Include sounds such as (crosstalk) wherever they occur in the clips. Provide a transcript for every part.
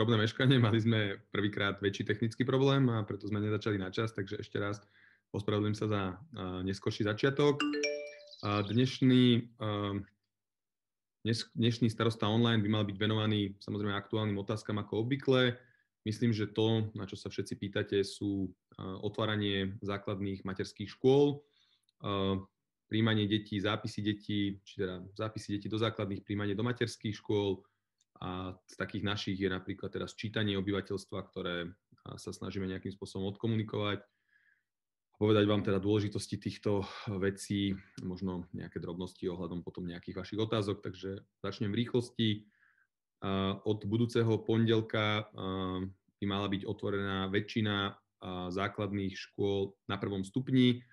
drobné meškanie, mali sme prvýkrát väčší technický problém a preto sme nezačali na čas, takže ešte raz ospravedlím sa za neskorší začiatok. Dnešný, dnešný starosta online by mal byť venovaný samozrejme aktuálnym otázkam ako obvykle. Myslím, že to, na čo sa všetci pýtate, sú otváranie základných materských škôl, príjmanie detí, zápisy detí, či teda zápisy detí do základných, príjmanie do materských škôl, a z takých našich je napríklad teraz čítanie obyvateľstva, ktoré sa snažíme nejakým spôsobom odkomunikovať a povedať vám teda dôležitosti týchto vecí, možno nejaké drobnosti ohľadom potom nejakých vašich otázok. Takže začnem v rýchlosti. Od budúceho pondelka by mala byť otvorená väčšina základných škôl na prvom stupni.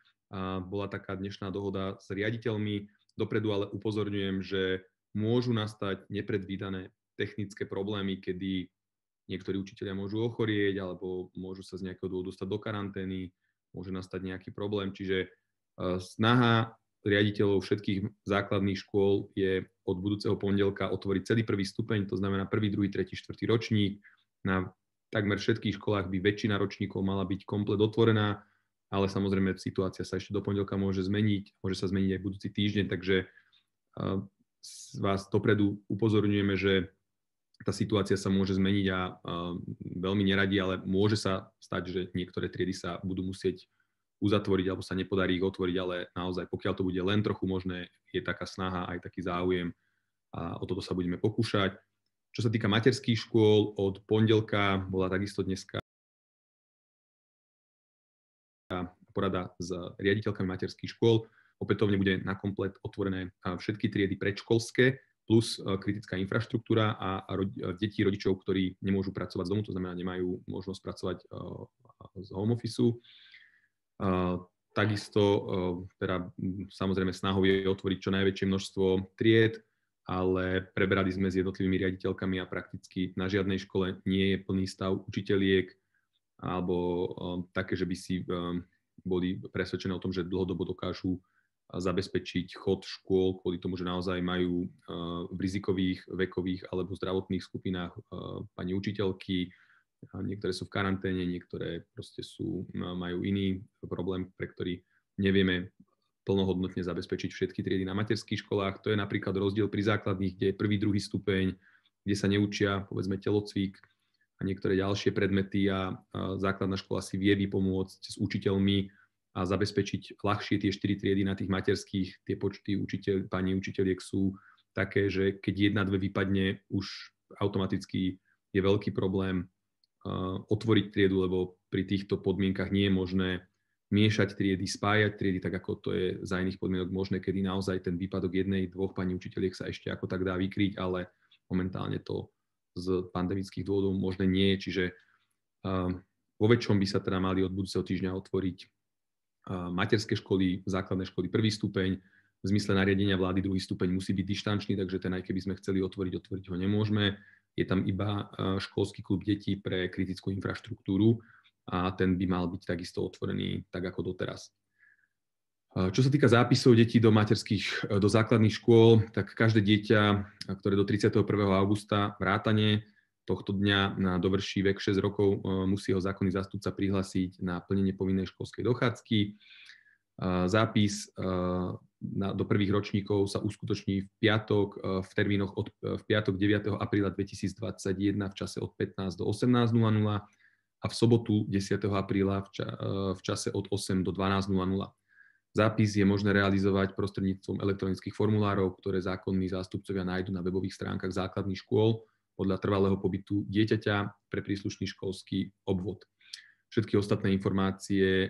Bola taká dnešná dohoda s riaditeľmi. Dopredu ale upozorňujem, že môžu nastať nepredvídané technické problémy, kedy niektorí učiteľia môžu ochorieť alebo môžu sa z nejakého dôvodu dostať do karantény, môže nastať nejaký problém. Čiže e, snaha riaditeľov všetkých základných škôl je od budúceho pondelka otvoriť celý prvý stupeň, to znamená prvý, druhý, tretí, štvrtý ročník. Na takmer všetkých školách by väčšina ročníkov mala byť komplet otvorená, ale samozrejme situácia sa ešte do pondelka môže zmeniť, môže sa zmeniť aj budúci týždeň, takže e, vás dopredu upozorňujeme, že tá situácia sa môže zmeniť a, veľmi neradi, ale môže sa stať, že niektoré triedy sa budú musieť uzatvoriť alebo sa nepodarí ich otvoriť, ale naozaj pokiaľ to bude len trochu možné, je taká snaha, aj taký záujem a o toto sa budeme pokúšať. Čo sa týka materských škôl, od pondelka bola takisto dneska porada s riaditeľkami materských škôl. Opätovne bude na komplet otvorené všetky triedy predškolské, plus eh, kritická infraštruktúra a eh, deti rodičov, ktorí nemôžu pracovať z domu, to znamená nemajú možnosť pracovať eh, z home office. Takisto teda mm, samozrejme snahou je otvoriť čo najväčšie množstvo tried, ale prebrali sme s jednotlivými riaditeľkami a prakticky na žiadnej škole nie je plný stav učiteliek alebo také, že by si boli presvedčené o tom, že dlhodobo dokážu zabezpečiť chod škôl kvôli tomu, že naozaj majú e, v rizikových, vekových alebo zdravotných skupinách e, pani učiteľky, niektoré sú v karanténe, niektoré proste sú, majú iný problém, pre ktorý nevieme plnohodnotne zabezpečiť všetky triedy na materských školách. To je napríklad rozdiel pri základných, kde je prvý, druhý stupeň, kde sa neučia, povedzme, telocvik a niektoré ďalšie predmety a základná škola si vie vypomôcť s učiteľmi, a zabezpečiť ľahšie tie 4 triedy na tých materských, tie počty učiteľ, pani učiteľiek sú také, že keď jedna, dve vypadne, už automaticky je veľký problém uh, otvoriť triedu, lebo pri týchto podmienkach nie je možné miešať triedy, spájať triedy, tak ako to je za iných podmienok možné, kedy naozaj ten výpadok jednej, dvoch pani učiteľiek sa ešte ako tak dá vykryť, ale momentálne to z pandemických dôvodov možné nie je, čiže uh, vo väčšom by sa teda mali od budúceho týždňa otvoriť materské školy, základné školy prvý stupeň, v zmysle nariadenia vlády druhý stupeň musí byť dištančný, takže ten aj keby sme chceli otvoriť, otvoriť ho nemôžeme. Je tam iba školský klub detí pre kritickú infraštruktúru a ten by mal byť takisto otvorený tak ako doteraz. Čo sa týka zápisov detí do materských, do základných škôl, tak každé dieťa, ktoré do 31. augusta vrátane tohto dňa na dovrší vek 6 rokov e, musí ho zákonný zástupca prihlásiť na plnenie povinnej školskej dochádzky. E, zápis e, do prvých ročníkov sa uskutoční v piatok v termínoch od, v piatok 9. apríla 2021 v čase od 15 do 18.00 a v sobotu 10. apríla v čase od 8 do 12.00. Zápis je možné realizovať prostredníctvom elektronických formulárov, ktoré zákonní zástupcovia nájdú na webových stránkach základných škôl podľa trvalého pobytu dieťaťa pre príslušný školský obvod. Všetky ostatné informácie eh,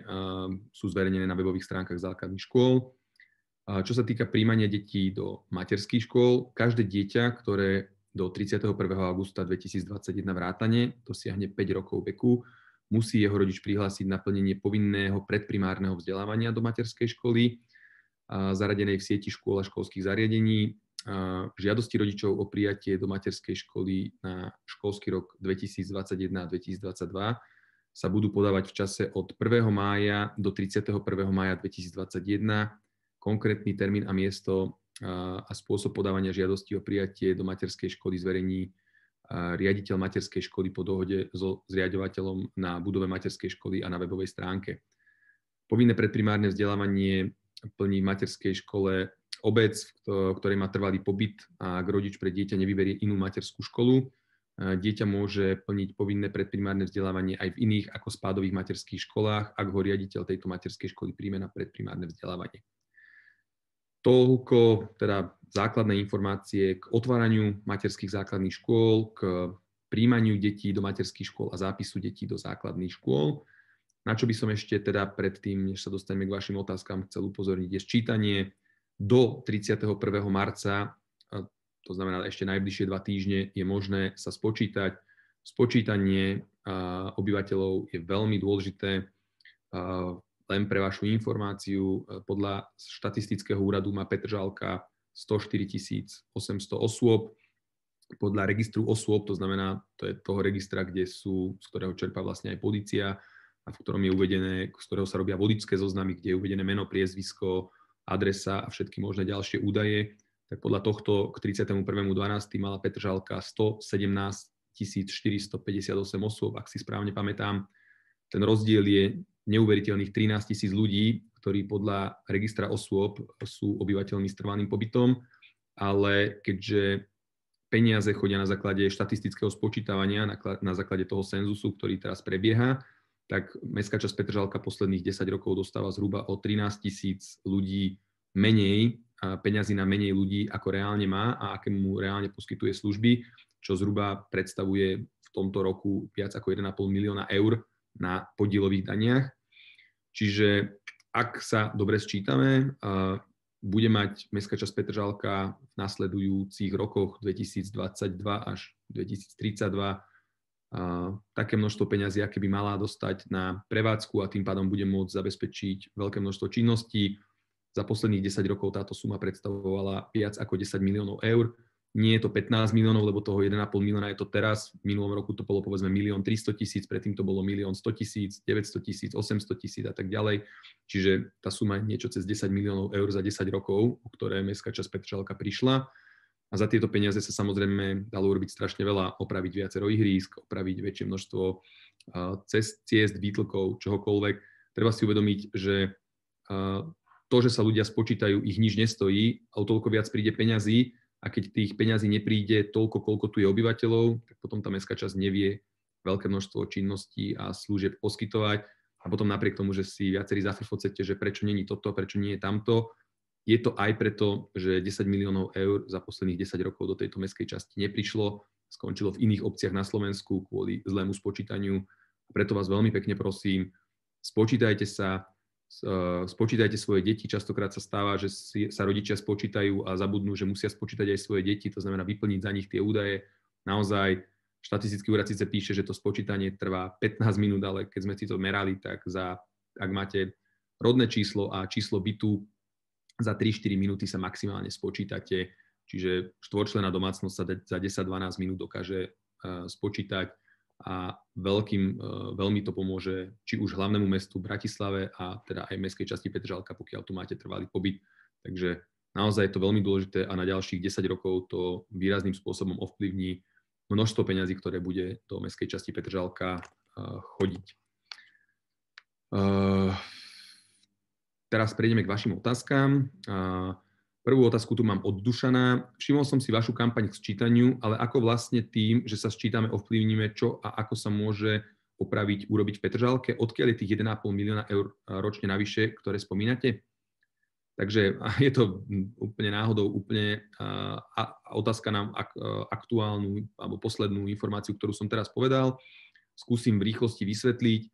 sú zverejnené na webových stránkach základných škôl. Čo sa týka príjmania detí do materských škôl, každé dieťa, ktoré do 31. augusta 2021 vrátane dosiahne 5 rokov veku, musí jeho rodič prihlásiť naplnenie povinného predprimárneho vzdelávania do materskej školy, zaradenej v sieti škôl a školských zariadení, žiadosti rodičov o prijatie do materskej školy na školský rok 2021-2022 sa budú podávať v čase od 1. mája do 31. mája 2021. Konkrétny termín a miesto a spôsob podávania žiadosti o prijatie do materskej školy zverejní riaditeľ materskej školy po dohode so zriadovateľom na budove materskej školy a na webovej stránke. Povinné predprimárne vzdelávanie plní v materskej škole obec, ktorý má trvalý pobyt, a ak rodič pre dieťa nevyberie inú materskú školu, e, dieťa môže plniť povinné predprimárne vzdelávanie aj v iných ako spádových materských školách, ak ho riaditeľ tejto materskej školy príjme na predprimárne vzdelávanie. Toľko teda základné informácie k otváraniu materských základných škôl, k príjmaniu detí do materských škôl a zápisu detí do základných škôl. Na čo by som ešte teda predtým, než sa dostaneme k vašim otázkam, chcel upozorniť, je čítanie do 31. marca, to znamená ešte najbližšie dva týždne, je možné sa spočítať. Spočítanie obyvateľov je veľmi dôležité. Len pre vašu informáciu, podľa štatistického úradu má Petržalka 104 800 osôb. Podľa registru osôb, to znamená, to je toho registra, kde sú, z ktorého čerpá vlastne aj policia a v ktorom je uvedené, z ktorého sa robia vodické zoznamy, kde je uvedené meno, priezvisko, adresa a všetky možné ďalšie údaje, tak podľa tohto k 31.12. mala Petržalka 117 458 osôb, ak si správne pamätám. Ten rozdiel je neuveriteľných 13 tisíc ľudí, ktorí podľa registra osôb sú obyvateľmi s trvaným pobytom, ale keďže peniaze chodia na základe štatistického spočítavania, na základe toho senzusu, ktorý teraz prebieha, tak mestská časť Petržalka posledných 10 rokov dostáva zhruba o 13 tisíc ľudí menej peňazí na menej ľudí, ako reálne má a akému reálne poskytuje služby, čo zhruba predstavuje v tomto roku viac ako 1,5 milióna eur na podielových daniach. Čiže ak sa dobre sčítame, bude mať mestská časť Petržalka v nasledujúcich rokoch 2022 až 2032 také množstvo peňazí, aké by mala dostať na prevádzku a tým pádom bude môcť zabezpečiť veľké množstvo činností. Za posledných 10 rokov táto suma predstavovala viac ako 10 miliónov eur. Nie je to 15 miliónov, lebo toho 1,5 milióna je to teraz. V minulom roku to bolo povedzme 1 300 tisíc, predtým to bolo 1 100 tisíc, 900 tisíc, 800 tisíc a tak ďalej. Čiže tá suma je niečo cez 10 miliónov eur za 10 rokov, o ktoré mestská časť Petržalka prišla. A za tieto peniaze sa samozrejme dalo urobiť strašne veľa, opraviť viacero ihrísk, opraviť väčšie množstvo cest, ciest, výtlkov, čohokoľvek. Treba si uvedomiť, že to, že sa ľudia spočítajú, ich nič nestojí a o toľko viac príde peňazí a keď tých peňazí nepríde toľko, koľko tu je obyvateľov, tak potom tá mestská časť nevie veľké množstvo činností a služieb poskytovať a potom napriek tomu, že si viacerí zafrfocete, že prečo není toto, prečo nie je tamto, je to aj preto, že 10 miliónov eur za posledných 10 rokov do tejto mestskej časti neprišlo, skončilo v iných obciach na Slovensku kvôli zlému spočítaniu. Preto vás veľmi pekne prosím, spočítajte sa, e, spočítajte svoje deti. Častokrát sa stáva, že si, sa rodičia spočítajú a zabudnú, že musia spočítať aj svoje deti, to znamená vyplniť za nich tie údaje. Naozaj štatistický úrad síce píše, že to spočítanie trvá 15 minút, ale keď sme si to merali, tak za, ak máte rodné číslo a číslo bytu za 3-4 minúty sa maximálne spočítate, čiže štvorčlená domácnosť sa za 10-12 minút dokáže e, spočítať a veľkým, e, veľmi to pomôže či už hlavnému mestu Bratislave a teda aj mestskej časti Petržalka, pokiaľ tu máte trvalý pobyt. Takže naozaj je to veľmi dôležité a na ďalších 10 rokov to výrazným spôsobom ovplyvní množstvo peňazí, ktoré bude do mestskej časti Petržalka e, chodiť teraz prejdeme k vašim otázkám. Prvú otázku tu mám od Dušana. Všimol som si vašu kampaň k sčítaniu, ale ako vlastne tým, že sa sčítame, ovplyvníme, čo a ako sa môže opraviť, urobiť v Petržalke? Odkiaľ je tých 1,5 milióna eur ročne navyše, ktoré spomínate? Takže (laughs) je to úplne náhodou úplne otázka nám aktuálnu alebo poslednú informáciu, ktorú som teraz povedal. Skúsim v rýchlosti vysvetliť.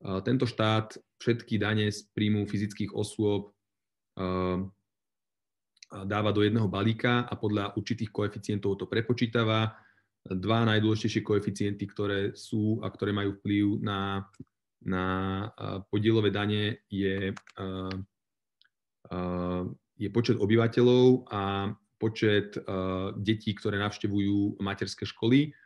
Tento štát všetky dane z príjmu fyzických osôb dáva do jedného balíka a podľa určitých koeficientov to prepočítava. Dva najdôležitejšie koeficienty, ktoré sú a ktoré majú vplyv na, na podielové dane je, je počet obyvateľov a počet detí, ktoré navštevujú materské školy.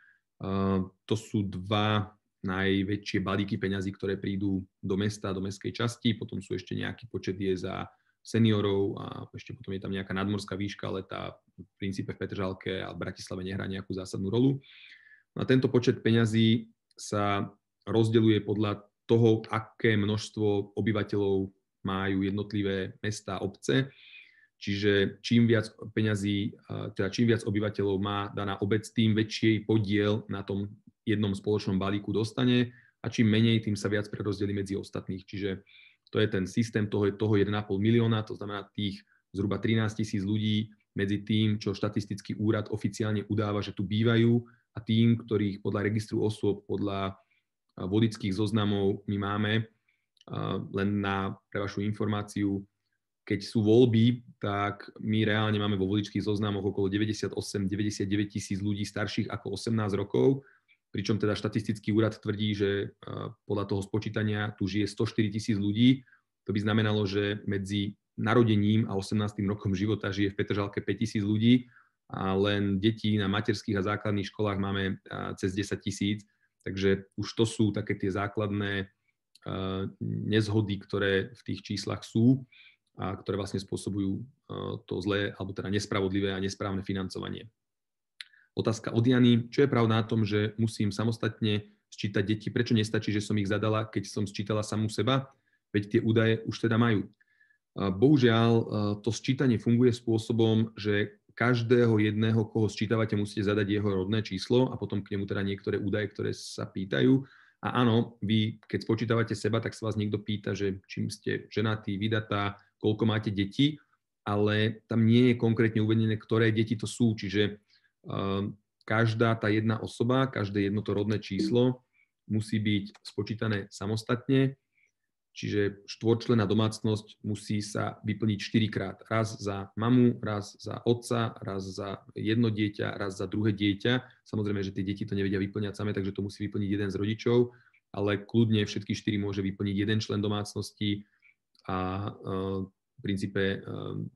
To sú dva najväčšie balíky peňazí, ktoré prídu do mesta, do mestskej časti, potom sú ešte nejaký počet je za seniorov a ešte potom je tam nejaká nadmorská výška, ale tá v princípe v Petržalke a v Bratislave nehrá nejakú zásadnú rolu. No a tento počet peňazí sa rozdeľuje podľa toho, aké množstvo obyvateľov majú jednotlivé mesta, obce. Čiže čím viac peňazí, teda čím viac obyvateľov má daná obec, tým väčší podiel na tom jednom spoločnom balíku dostane a čím menej, tým sa viac prerozdeli medzi ostatných. Čiže to je ten systém toho, toho 1,5 milióna, to znamená tých zhruba 13 tisíc ľudí medzi tým, čo štatistický úrad oficiálne udáva, že tu bývajú a tým, ktorých podľa registru osôb, podľa vodických zoznamov my máme. Len na, pre vašu informáciu, keď sú voľby, tak my reálne máme vo voličských zoznamoch okolo 98-99 tisíc ľudí starších ako 18 rokov pričom teda štatistický úrad tvrdí, že podľa toho spočítania tu žije 104 tisíc ľudí, to by znamenalo, že medzi narodením a 18. rokom života žije v Petržalke 5 tisíc ľudí a len detí na materských a základných školách máme cez 10 tisíc, takže už to sú také tie základné nezhody, ktoré v tých číslach sú a ktoré vlastne spôsobujú to zlé alebo teda nespravodlivé a nesprávne financovanie. Otázka od Jany, čo je pravda na tom, že musím samostatne sčítať deti, prečo nestačí, že som ich zadala, keď som sčítala samú seba, veď tie údaje už teda majú. Bohužiaľ, to sčítanie funguje spôsobom, že každého jedného, koho sčítavate, musíte zadať jeho rodné číslo a potom k nemu teda niektoré údaje, ktoré sa pýtajú. A áno, vy keď spočítavate seba, tak sa vás niekto pýta, že čím ste ženatí, vydatá, koľko máte detí, ale tam nie je konkrétne uvedené, ktoré deti to sú. Čiže Ehm, každá tá jedna osoba, každé jedno to rodné číslo musí byť spočítané samostatne, čiže štvorčlená domácnosť musí sa vyplniť štyrikrát. Raz za mamu, raz za otca, raz za jedno dieťa, raz za druhé dieťa. Samozrejme, že tie deti to nevedia vyplňať same, takže to musí vyplniť jeden z rodičov, ale kľudne všetky štyri môže vyplniť jeden člen domácnosti a ehm, v princípe eh,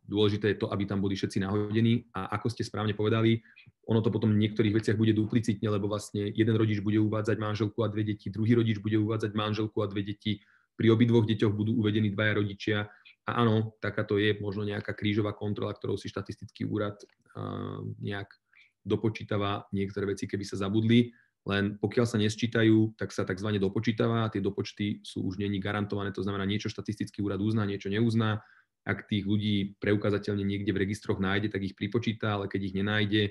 dôležité je to, aby tam boli všetci nahodení a ako ste správne povedali, ono to potom v niektorých veciach bude duplicitne, lebo vlastne jeden rodič bude uvádzať manželku a dve deti, druhý rodič bude uvádzať manželku a dve deti, pri obidvoch deťoch budú uvedení dvaja rodičia a áno, takáto je možno nejaká krížová kontrola, ktorou si štatistický úrad eh, nejak dopočítava niektoré veci, keby sa zabudli, len pokiaľ sa nesčítajú, tak sa tzv. dopočítava a tie dopočty sú už není garantované, to znamená niečo štatistický úrad uzná, niečo neuzná, ak tých ľudí preukázateľne niekde v registroch nájde, tak ich pripočíta, ale keď ich nenájde,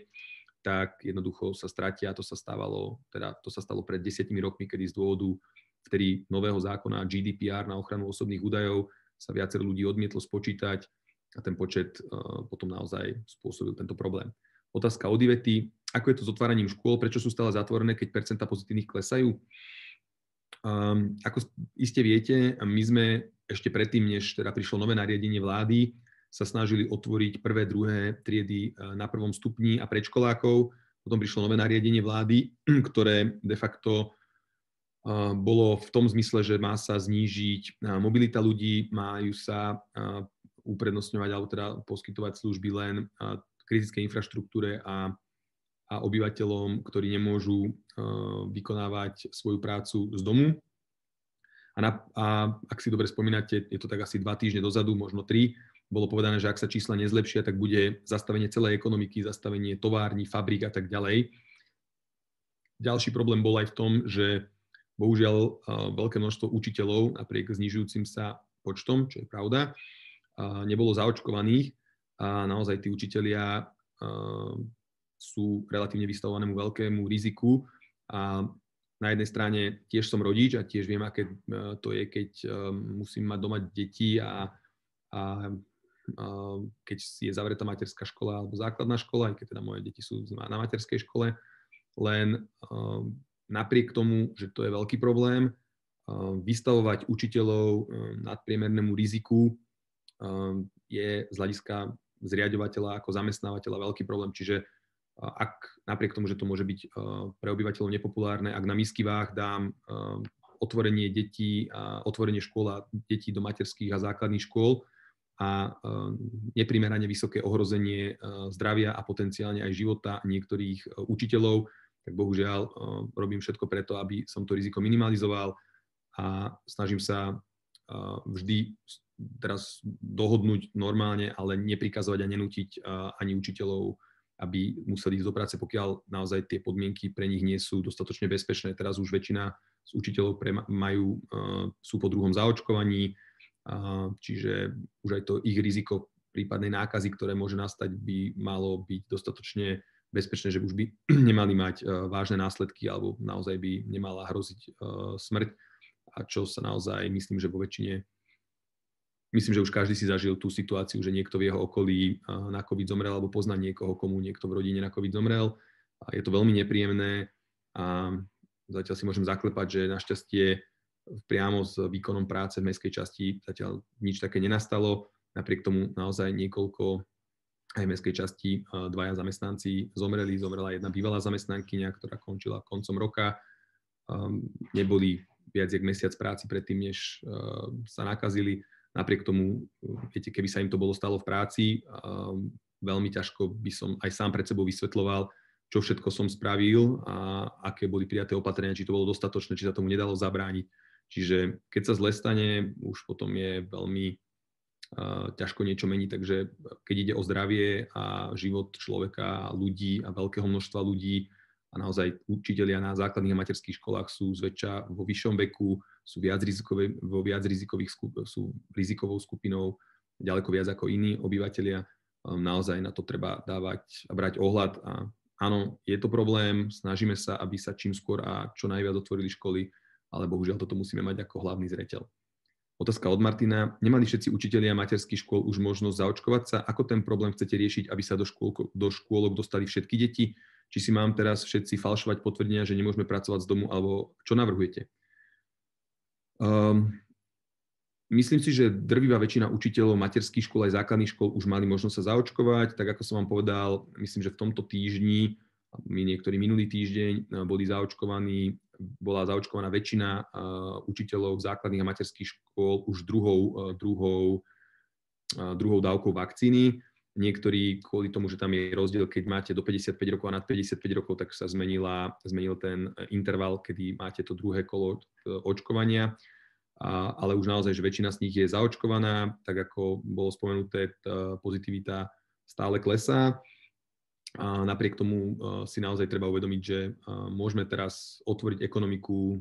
tak jednoducho sa stratia. To sa stávalo, teda to sa stalo pred desiatimi rokmi, kedy z dôvodu vtedy nového zákona GDPR na ochranu osobných údajov sa viacer ľudí odmietlo spočítať a ten počet eh, potom naozaj spôsobil tento problém. Otázka od Ivety. Ako je to s otváraním škôl? Prečo sú stále zatvorené, keď percenta pozitívnych klesajú? Um, ako iste viete, my sme ešte predtým, než teda prišlo nové nariadenie vlády, sa snažili otvoriť prvé, druhé triedy e, na prvom stupni a predškolákov. Potom prišlo nové nariadenie vlády, (clears throat) ktoré de facto e, bolo v tom zmysle, že má sa znížiť e, mobilita ľudí, majú sa uprednostňovať alebo teda poskytovať služby len kritickej infraštruktúre a, a obyvateľom, ktorí nemôžu vykonávať svoju prácu z domu a, na, a ak si dobre spomínate, je to tak asi dva týždne dozadu, možno tri, bolo povedané, že ak sa čísla nezlepšia, tak bude zastavenie celej ekonomiky, zastavenie tovární, fabrík a tak ďalej. Ďalší problém bol aj v tom, že bohužiaľ veľké množstvo učiteľov napriek znižujúcim sa počtom, čo je pravda, nebolo zaočkovaných a naozaj tí učitelia sú relatívne vystavovanému veľkému riziku a na jednej strane tiež som rodič a tiež viem, aké eh, to je, keď eh, musím mať doma deti a, a, a eh, keď je zavretá materská škola alebo základná škola, aj keď teda moje deti sú na materskej škole, len napriek tomu, že to je veľký problém, vystavovať učiteľov nadpriemernému riziku je z hľadiska zriadovateľa ako zamestnávateľa veľký problém. Čiže ak napriek tomu, že to môže byť e, pre obyvateľov nepopulárne, ak na misky váh dám e, otvorenie detí otvorenie škôl a detí do materských a základných škôl a e, neprimerane vysoké ohrozenie zdravia a potenciálne aj života niektorých učiteľov, tak bohužiaľ robím všetko preto, aby som to riziko minimalizoval a snažím sa vždy teraz dohodnúť normálne, ale neprikazovať a nenútiť ani učiteľov aby museli ísť do práce, pokiaľ naozaj tie podmienky pre nich nie sú dostatočne bezpečné. Teraz už väčšina z učiteľov pre, majú, e, sú po druhom zaočkovaní, e, čiže už aj to ich riziko prípadnej nákazy, ktoré môže nastať, by malo byť dostatočne bezpečné, že už by (clears throat) nemali mať e, vážne následky alebo naozaj by nemala hroziť smrť, a čo sa naozaj myslím, že vo väčšine Myslím, že už každý si zažil tú situáciu, že niekto v jeho okolí na COVID zomrel alebo pozná niekoho, komu niekto v rodine na COVID zomrel. A je to veľmi nepríjemné a zatiaľ si môžem zaklepať, že našťastie priamo s výkonom práce v mestskej časti zatiaľ nič také nenastalo. Napriek tomu naozaj niekoľko aj v mestskej časti dvaja zamestnanci zomreli. Zomrela jedna bývalá zamestnankyňa, ktorá končila koncom roka. Um, neboli viac jak mesiac práci predtým, než uh, sa nakazili. Napriek tomu, e, viete, keby sa im to bolo stalo v práci, veľmi ťažko by som aj sám pred sebou vysvetloval, čo všetko som spravil a aké boli prijaté opatrenia, či to bolo dostatočné, či sa tomu nedalo zabrániť. Čiže keď sa zle stane, už potom je veľmi e, ťažko niečo meniť, takže keď ide o zdravie a život človeka, ľudí a veľkého množstva ľudí, a naozaj učitelia na základných a materských školách sú zväčša vo vyššom veku, sú viac, rizikové, vo viac rizikových skup, sú rizikovou skupinou, ďaleko viac ako iní obyvateľia. Ehm, naozaj na to treba dávať a brať ohľad a áno, je to problém, snažíme sa, aby sa čím skôr a čo najviac otvorili školy, ale bohužiaľ toto musíme mať ako hlavný zreteľ. Otázka od Martina. Nemali všetci učitelia materských škôl už možnosť zaočkovať sa? Ako ten problém chcete riešiť, aby sa do, škôl, do škôlok dostali všetky deti? či si mám teraz všetci falšovať potvrdenia, že nemôžeme pracovať z domu, alebo čo navrhujete? Um, myslím si, že drvivá väčšina učiteľov materských škôl aj základných škôl už mali možnosť sa zaočkovať. Tak ako som vám povedal, myslím, že v tomto týždni, my niektorý minulý týždeň, eh, boli zaočkovaní, bola zaočkovaná väčšina eh, učiteľov základných a materských škôl už druhou, eh, druhou, druhou dávkou vakcíny. Niektorí kvôli tomu, že tam je rozdiel, keď máte do 55 rokov a nad 55 rokov, tak sa zmenila, zmenil ten e, interval, kedy máte to druhé kolo e, očkovania. A, ale už naozaj, že väčšina z nich je zaočkovaná, tak ako bolo spomenuté, e, pozitivita stále klesá. A napriek tomu si naozaj treba uvedomiť, že môžeme teraz otvoriť ekonomiku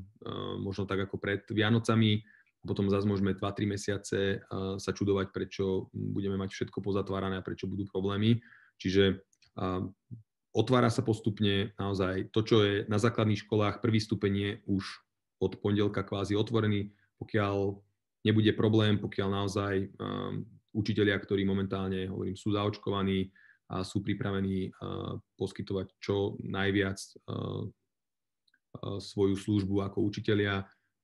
možno tak ako pred Vianocami, potom zase môžeme 2-3 mesiace sa čudovať, prečo budeme mať všetko pozatvárané a prečo budú problémy. Čiže otvára sa postupne naozaj to, čo je na základných školách, prvý stupenie už od pondelka kvázi otvorený, pokiaľ nebude problém, pokiaľ naozaj učitelia, ktorí momentálne, hovorím, sú zaočkovaní a sú pripravení poskytovať čo najviac svoju službu ako učitelia,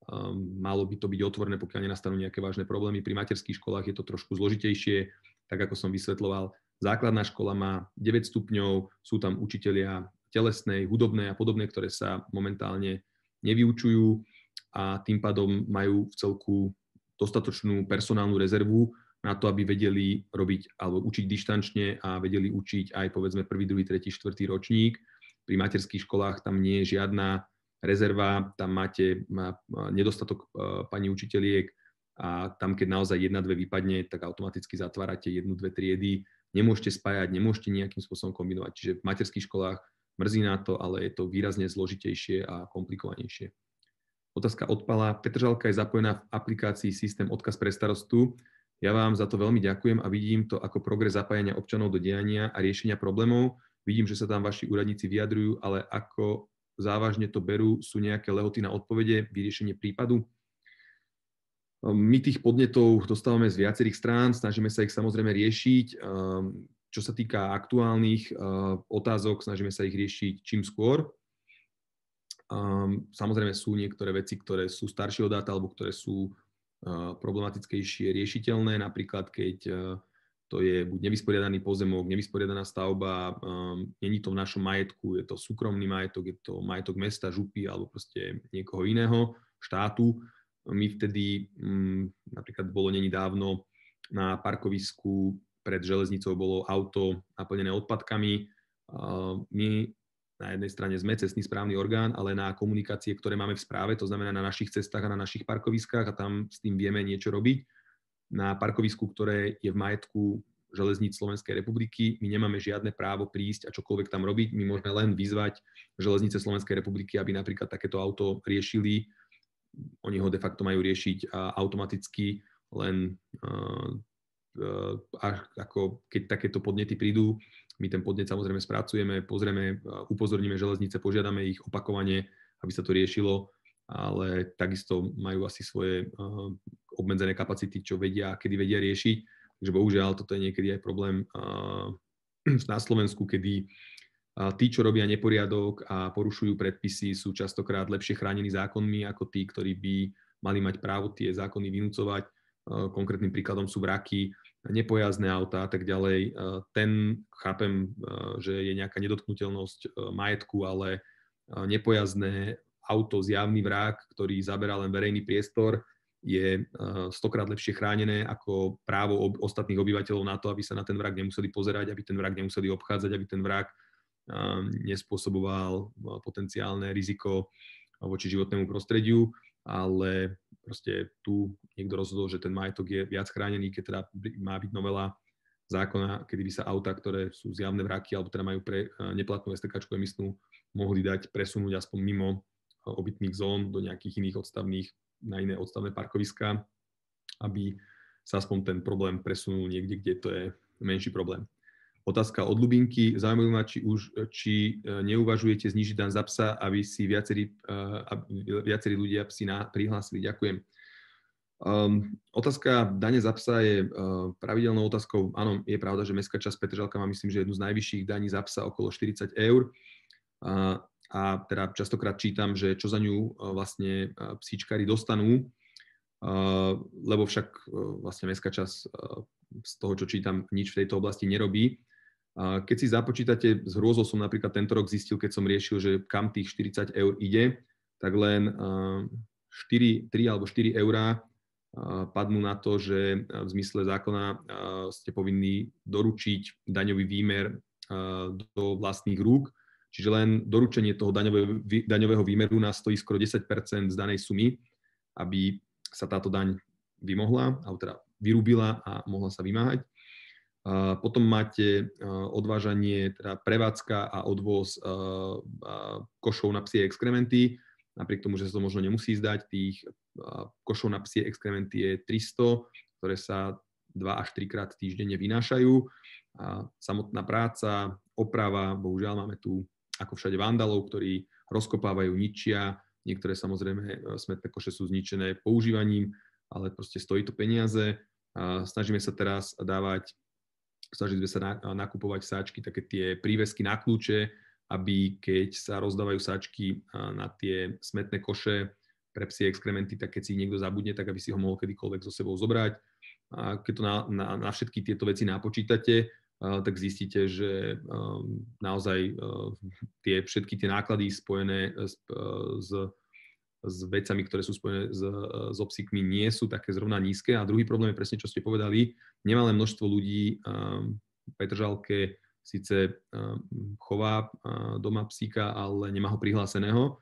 Ehm, malo by to byť otvorené, pokiaľ nenastanú nejaké vážne problémy. Pri materských školách je to trošku zložitejšie, tak ako som vysvetloval. Základná škola má 9 stupňov, sú tam učitelia telesnej, hudobnej a podobné, ktoré sa momentálne nevyučujú a tým pádom majú v celku dostatočnú personálnu rezervu, na to, aby vedeli robiť alebo učiť dištančne a vedeli učiť aj povedzme prvý, druhý, tretí, štvrtý ročník. Pri materských školách tam nie je žiadna rezerva, tam máte nedostatok e, pani učiteliek a tam, keď naozaj jedna, dve vypadne, tak automaticky zatvárate jednu, dve triedy. Nemôžete spájať, nemôžete nejakým spôsobom kombinovať. Čiže v materských školách mrzí na to, ale je to výrazne zložitejšie a komplikovanejšie. Otázka odpala. Petržalka je zapojená v aplikácii systém odkaz pre starostu. Ja vám za to veľmi ďakujem a vidím to ako progres zapájania občanov do diania a riešenia problémov. Vidím, že sa tam vaši úradníci vyjadrujú, ale ako závažne to berú, sú nejaké lehoty na odpovede, vyriešenie prípadu. Ehm, my tých podnetov dostávame z viacerých strán, snažíme sa ich samozrejme riešiť. Ehm, čo sa týka aktuálnych ehm, otázok, snažíme sa ich riešiť čím skôr. Samozrejme sú niektoré veci, ktoré sú staršieho dáta alebo ktoré sú problematickejšie riešiteľné, napríklad keď to je buď nevysporiadaný pozemok, nevysporiadaná stavba, um, není to v našom majetku, je to súkromný majetok, je to majetok mesta, župy alebo proste niekoho iného, štátu. My vtedy, um, napríklad bolo není dávno, na parkovisku pred železnicou bolo auto naplnené odpadkami. Um, my na jednej strane sme cestný správny orgán, ale na komunikácie, ktoré máme v správe, to znamená na našich cestách a na našich parkoviskách a tam s tým vieme niečo robiť na parkovisku, ktoré je v majetku železníc Slovenskej republiky. My nemáme žiadne právo prísť a čokoľvek tam robiť. My môžeme len vyzvať železnice Slovenskej republiky, aby napríklad takéto auto riešili. Oni ho de facto majú riešiť automaticky, len ako keď takéto podnety prídu, my ten podnet samozrejme spracujeme, pozrieme, upozorníme železnice, požiadame ich opakovane, aby sa to riešilo, ale takisto majú asi svoje obmedzené kapacity, čo vedia, kedy vedia riešiť. Takže bohužiaľ, toto je niekedy aj problém (clears throat) na Slovensku, kedy tí, čo robia neporiadok a porušujú predpisy, sú častokrát lepšie chránení zákonmi ako tí, ktorí by mali mať právo tie zákony vynúcovať. Konkrétnym príkladom sú vraky, nepojazné auta a tak ďalej. Ten, chápem, že je nejaká nedotknutelnosť majetku, ale nepojazné auto, zjavný vrak, ktorý zaberá len verejný priestor, je eh, stokrát lepšie chránené ako právo ob, ostatných obyvateľov na to, aby sa na ten vrak nemuseli pozerať, aby ten vrak nemuseli obchádzať, aby ten vrak ehm, nespôsoboval eh, potenciálne riziko voči životnému prostrediu, ale proste tu niekto rozhodol, že ten majetok je viac chránený, keď teda má byť novela zákona, kedy by sa auta, ktoré sú zjavné vraky alebo teda majú pre eh, neplatnú STK emisnú, mohli dať presunúť aspoň mimo obytných zón do nejakých iných odstavných na iné odstavné parkoviská, aby sa aspoň ten problém presunul niekde, kde to je menší problém. Otázka od Lubinky. Zaujímavé ma, či, už, či e, neuvažujete znižiť dan za psa, aby si viacerí, e, viacerí ľudia psi na, prihlásili. Ďakujem. Um, otázka dane za psa je uh, pravidelnou otázkou. Áno, je pravda, že mestská časť Petržalka má myslím, že jednu z najvyšších daní za psa okolo 40 eur. Uh, a teda častokrát čítam, že čo za ňu e, vlastne e, psíčkári dostanú, e, lebo však vlastne mestská čas z toho, čo čítam, nič v tejto oblasti nerobí. Keď si započítate, z hrôzou som napríklad tento rok zistil, keď som riešil, že kam tých 40 eur ide, tak len 4, 3 alebo 4 eurá padnú na to, že v zmysle zákona ste povinní doručiť daňový výmer do vlastných rúk Čiže len doručenie toho daňového, daňového výmeru nás stojí skoro 10 z danej sumy, aby sa táto daň vymohla, alebo teda vyrúbila a mohla sa vymáhať. Potom máte e, odvážanie, teda prevádzka a odvoz e, košov na psie exkrementy. Napriek tomu, že sa to možno nemusí zdať, tých e, košov na psie exkrementy je 300, ktoré sa 2 až 3 krát týždenne vynášajú. A samotná práca, oprava, bohužiaľ máme tu ako všade vandalov, ktorí rozkopávajú, ničia. Niektoré samozrejme e, smetné koše sú zničené používaním, ale proste stojí to peniaze. A snažíme sa teraz dávať, snažíme sa nakupovať sáčky, také tie prívesky na kľúče, aby keď sa rozdávajú sáčky e, na tie smetné koše pre psie exkrementy, tak keď si ich niekto zabudne, tak aby si ho mohol kedykoľvek so sebou zobrať. A keď to na, na, na všetky tieto veci napočítate, tak zistíte, že um, naozaj uh, tie, všetky tie náklady spojené e, s, e, s, s vecami, ktoré sú spojené s, e, s obsikmi, nie sú také zrovna nízke. A druhý problém je presne, čo ste povedali, nemalé množstvo ľudí um, v Petržalke síce um, chová uh, doma psíka, ale nemá ho prihláseného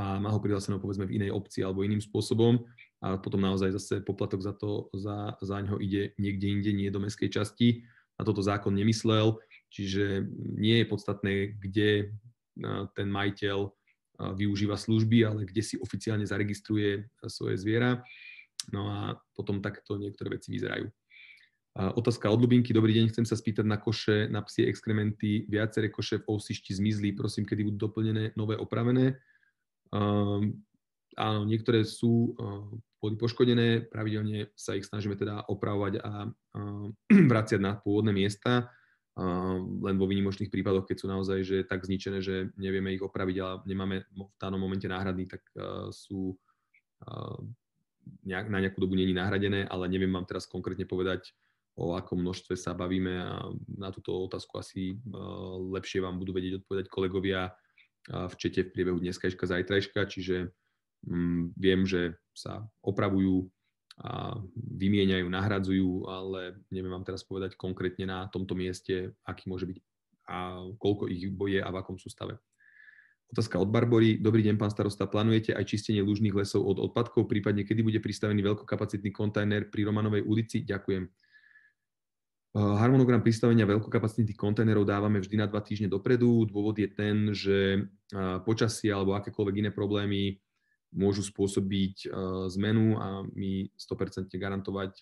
a má ho prihláseného povedzme v inej obci alebo iným spôsobom a potom naozaj zase poplatok za to, za, za ňo ide niekde inde, nie do mestskej časti na toto zákon nemyslel, čiže nie je podstatné, kde ten majiteľ využíva služby, ale kde si oficiálne zaregistruje svoje zviera. No a potom takto niektoré veci vyzerajú. Otázka od Lubinky. Dobrý deň, chcem sa spýtať na koše, na psie exkrementy. Viaceré koše v ousišti zmizli. Prosím, kedy budú doplnené, nové, opravené. Áno, niektoré sú eh, boli poškodené, pravidelne sa ich snažíme teda opravovať a eh, (clears throat) vraciať na pôvodné miesta, eh, len vo výnimočných prípadoch, keď sú naozaj že tak zničené, že nevieme ich opraviť, ale nemáme v danom momente náhradný, tak sú nejak, na nejakú dobu není nahradené, ale neviem vám teraz konkrétne povedať, o akom množstve sa bavíme a na túto otázku asi lepšie vám budú vedieť odpovedať kolegovia v čete v priebehu dneskajška, zajtrajška, čiže Mm, viem, že sa opravujú a vymieňajú, nahradzujú, ale neviem vám teraz povedať konkrétne na tomto mieste, aký môže byť a koľko ich je a v akom sú stave. Otázka od Barbory. Dobrý deň, pán starosta. Plánujete aj čistenie lužných lesov od odpadkov, prípadne kedy bude pristavený veľkokapacitný kontajner pri Romanovej ulici? Ďakujem. E, harmonogram pristavenia veľkokapacitných kontajnerov dávame vždy na dva týždne dopredu. Dôvod je ten, že e, počasie alebo akékoľvek iné problémy môžu spôsobiť e, zmenu a my 100% garantovať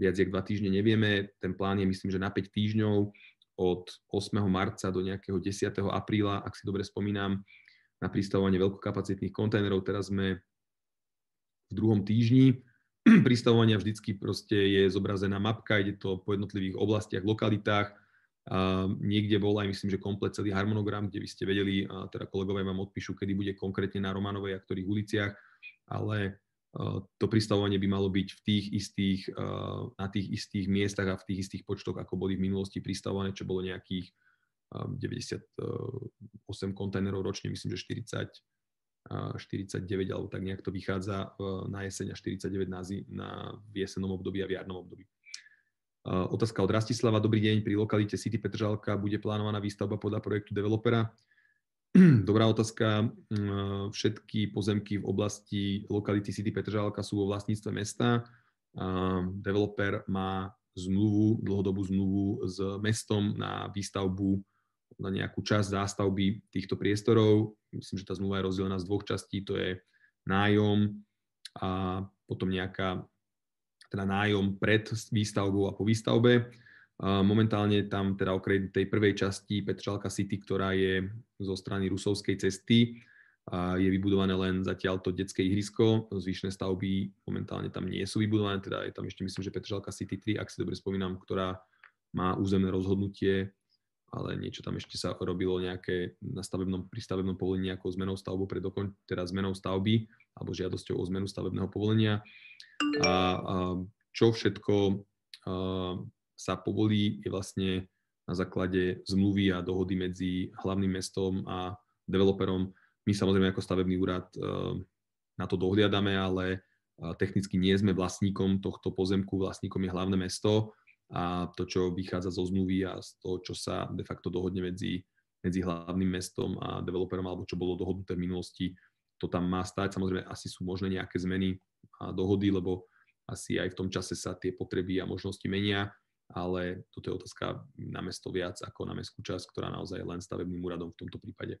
viac jak 2 týždne nevieme. Ten plán je myslím, že na 5 týždňov od 8. marca do nejakého 10. apríla, ak si dobre spomínam, na pristavovanie veľkokapacitných kontajnerov. Teraz sme v druhom týždni. (clears throat) Pristavovania vždycky proste je zobrazená mapka, ide to po jednotlivých oblastiach, lokalitách Ehm, niekde bol aj, myslím, že komplet celý harmonogram, kde by ste vedeli, teda kolegovia vám odpíšu, kedy bude konkrétne na Romanovej a ktorých uliciach, ale e, to pristavovanie by malo byť v tých istých, e, na tých istých miestach a v tých istých počtoch, ako boli v minulosti pristavované, čo bolo nejakých 98 ehm, kontajnerov ročne, myslím, že 40, 49 alebo tak nejak to vychádza e, na jeseň a 49 na, zi, na v jesennom období a v jarnom období. Otázka od Rastislava. Dobrý deň, pri lokalite City Petržalka bude plánovaná výstavba podľa projektu developera. (clears throat) Dobrá otázka. Mm, všetky pozemky v oblasti lokality City Petržalka sú vo vlastníctve mesta. Developer má zmluvu, dlhodobú zmluvu s mestom na výstavbu, na nejakú časť zástavby týchto priestorov. Myslím, že tá zmluva je rozdelená z dvoch častí, to je nájom a potom nejaká teda nájom pred výstavbou a po výstavbe. Momentálne tam teda okrej tej prvej časti Petržalka City, ktorá je zo strany Rusovskej cesty, je vybudované len zatiaľ to detské ihrisko, zvyšné stavby momentálne tam nie sú vybudované, teda je tam ešte myslím, že Petržalka City 3, ak si dobre spomínam, ktorá má územné rozhodnutie, ale niečo tam ešte sa robilo nejaké na stavebnom, pri stavebnom povolení nejakou zmenou stavbu, pred dokon, teda zmenou stavby, alebo žiadosťou o zmenu stavebného povolenia a, a čo všetko a, sa povolí je vlastne na základe zmluvy a dohody medzi hlavným mestom a developerom. My samozrejme ako stavebný úrad e, na to dohliadame, ale e, technicky nie sme vlastníkom tohto pozemku, vlastníkom je hlavné mesto a to, čo vychádza zo zmluvy a z toho, čo sa de facto dohodne medzi, medzi hlavným mestom a developerom, alebo čo bolo dohodnuté v minulosti, to tam má stať. Samozrejme, asi sú možné nejaké zmeny a dohody, lebo asi aj v tom čase sa tie potreby a možnosti menia, ale toto je otázka na mesto viac ako na mestskú časť, ktorá naozaj je len stavebným úradom v tomto prípade.